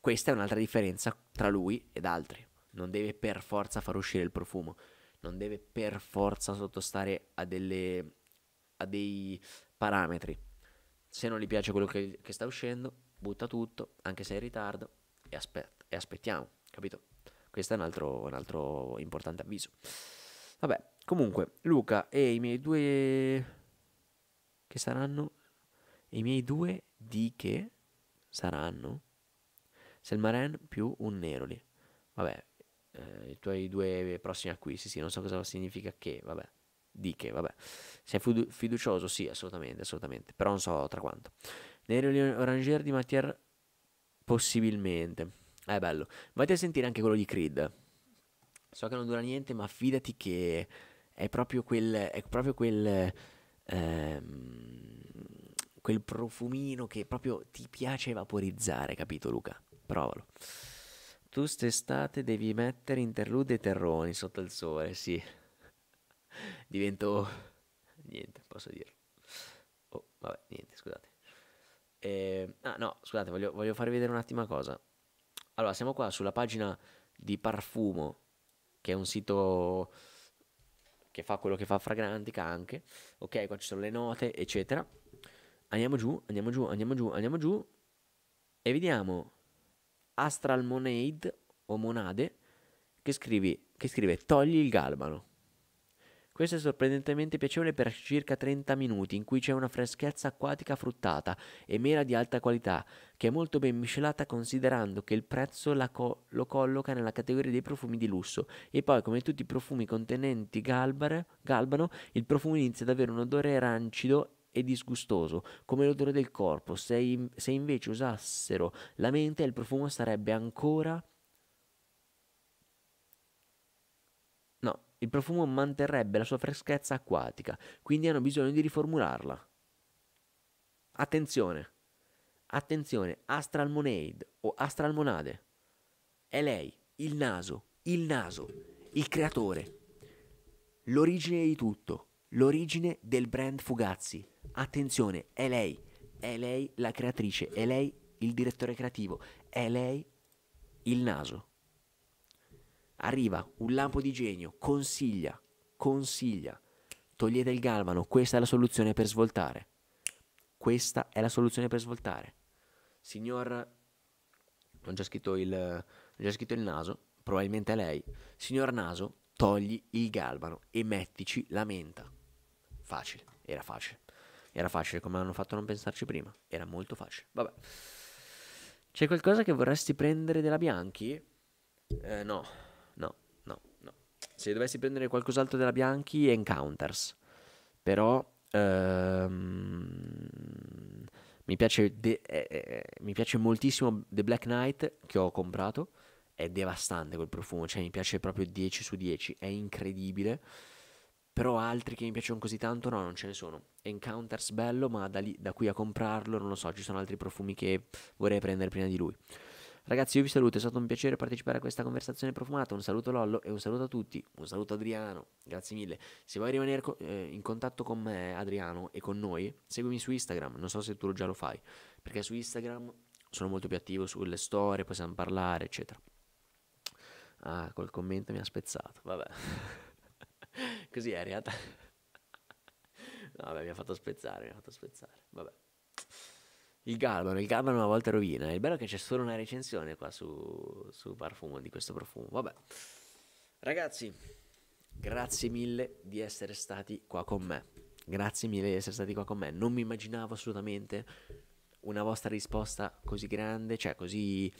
questa è un'altra differenza tra lui ed altri. Non deve per forza far uscire il profumo, non deve per forza sottostare a, delle, a dei parametri. Se non gli piace quello che, che sta uscendo, butta tutto, anche se è in ritardo, e, aspet- e aspettiamo, capito? Questo è un altro, un altro importante avviso. Vabbè, comunque, Luca e i miei due... che saranno? I miei due di che saranno? Selmaren più un Neroli. Vabbè, eh, i tuoi due prossimi acquisti, sì, non so cosa significa che, vabbè, di che, vabbè. Sei fiducioso? Sì, assolutamente, assolutamente, però non so tra quanto. Nereo Oranger di Mattier possibilmente. È bello. Vatti a sentire anche quello di Creed. So che non dura niente, ma fidati che è proprio quel... È proprio quel ehm, quel profumino che proprio ti piace vaporizzare, capito Luca? Provalo. Tu st'estate devi mettere interlude e terroni sotto il sole, sì. Divento... niente, posso dirlo. Oh, vabbè, niente, scusate. Eh, ah no, scusate, voglio, voglio farvi vedere un'ottima cosa. Allora, siamo qua sulla pagina di Parfumo, che è un sito che fa quello che fa Fragrantica anche. Ok, qua ci sono le note, eccetera. Andiamo giù, andiamo giù, andiamo giù, andiamo giù. E vediamo Astral Monade o Monade che, scrivi, che scrive togli il galbano. Questo è sorprendentemente piacevole per circa 30 minuti, in cui c'è una freschezza acquatica fruttata e mela di alta qualità, che è molto ben miscelata considerando che il prezzo co- lo colloca nella categoria dei profumi di lusso. E poi, come tutti i profumi contenenti galbare, galbano, il profumo inizia ad avere un odore rancido e disgustoso, come l'odore del corpo. Se, in- se invece usassero la mente, il profumo sarebbe ancora più Il profumo manterrebbe la sua freschezza acquatica, quindi hanno bisogno di riformularla. Attenzione! Attenzione, Astral Astralmoneid o Astral Monade. È lei, il naso, il naso, il creatore. L'origine di tutto, l'origine del brand Fugazzi. Attenzione, è lei, è lei la creatrice, è lei il direttore creativo, è lei il naso arriva un lampo di genio, consiglia, consiglia, togliete il galvano, questa è la soluzione per svoltare. Questa è la soluzione per svoltare. Signor, ho già scritto il, ho già scritto il naso, probabilmente è lei. Signor naso, togli il galvano e mettici la menta. Facile, era facile. Era facile, come hanno fatto a non pensarci prima. Era molto facile. Vabbè. C'è qualcosa che vorresti prendere della Bianchi? Eh, no, no, no, no. Se dovessi prendere qualcos'altro della Bianchi, Encounters. Però... Ehm, mi, piace de- eh, eh, mi piace moltissimo The Black Knight che ho comprato. È devastante quel profumo, cioè mi piace proprio 10 su 10, è incredibile. Però altri che mi piacciono così tanto, no, non ce ne sono. Encounters bello, ma da, lì, da qui a comprarlo, non lo so, ci sono altri profumi che vorrei prendere prima di lui. Ragazzi, io vi saluto, è stato un piacere partecipare a questa conversazione profumata. Un saluto Lollo e un saluto a tutti. Un saluto Adriano, grazie mille. Se vuoi rimanere co- eh, in contatto con me, Adriano, e con noi, seguimi su Instagram. Non so se tu già lo fai, perché su Instagram sono molto più attivo sulle storie, possiamo parlare, eccetera. Ah, col commento mi ha spezzato. Vabbè. Così è arrivata. Vabbè, mi ha fatto spezzare, mi ha fatto spezzare. Vabbè. Il Garban, il Garban una volta rovina. Il bello è che c'è solo una recensione qua su, su Parfumo di questo profumo. Vabbè. Ragazzi, grazie mille di essere stati qua con me. Grazie mille di essere stati qua con me. Non mi immaginavo assolutamente una vostra risposta così grande, cioè così,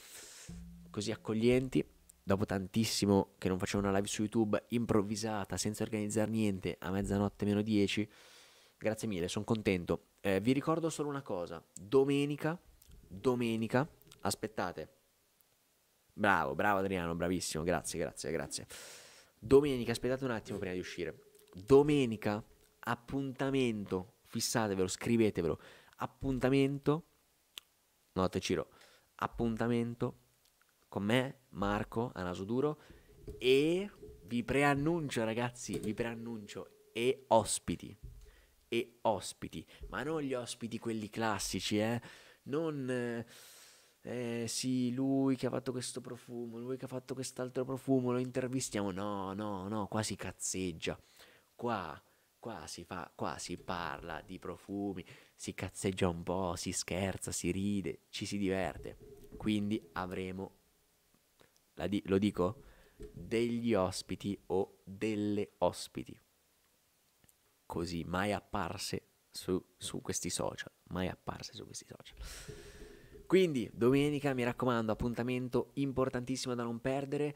così accoglienti. Dopo tantissimo che non facevo una live su YouTube improvvisata, senza organizzare niente, a mezzanotte meno 10. Grazie mille, sono contento eh, vi ricordo solo una cosa, domenica, domenica, aspettate. Bravo, bravo Adriano, bravissimo, grazie, grazie, grazie. Domenica, aspettate un attimo prima di uscire. Domenica, appuntamento, fissatevelo, scrivetevelo. Appuntamento, notte Ciro, appuntamento con me, Marco, a naso duro e vi preannuncio ragazzi, vi preannuncio e ospiti e ospiti, ma non gli ospiti quelli classici, eh? Non eh, eh, sì, lui che ha fatto questo profumo, lui che ha fatto quest'altro profumo, lo intervistiamo. No, no, no, qua si cazzeggia. Qua, qua si fa, qua si parla di profumi, si cazzeggia un po', si scherza, si ride, ci si diverte. Quindi avremo di- lo dico degli ospiti o delle ospiti così, mai apparse su, su questi social, mai apparse su questi social. Quindi domenica mi raccomando, appuntamento importantissimo da non perdere.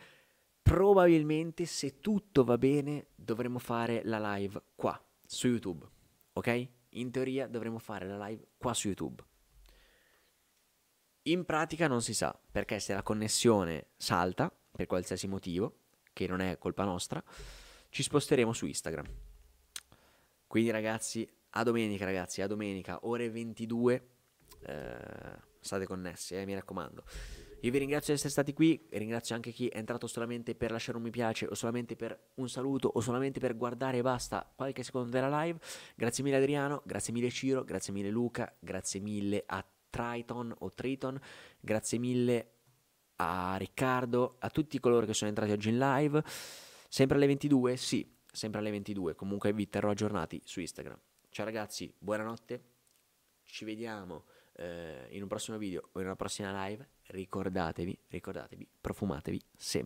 Probabilmente se tutto va bene dovremo fare la live qua su YouTube, ok? In teoria dovremo fare la live qua su YouTube. In pratica non si sa, perché se la connessione salta, per qualsiasi motivo, che non è colpa nostra, ci sposteremo su Instagram. Quindi ragazzi, a domenica ragazzi, a domenica, ore 22, eh, state connessi, eh, mi raccomando. Io vi ringrazio di essere stati qui, ringrazio anche chi è entrato solamente per lasciare un mi piace o solamente per un saluto o solamente per guardare e basta qualche secondo della live. Grazie mille Adriano, grazie mille Ciro, grazie mille Luca, grazie mille a Triton o Triton, grazie mille a Riccardo, a tutti coloro che sono entrati oggi in live. Sempre alle 22? Sì, sempre alle 22. Comunque vi terrò aggiornati su Instagram. Ciao ragazzi, buonanotte. Ci vediamo eh, in un prossimo video o in una prossima live. Ricordatevi, ricordatevi, profumatevi sempre.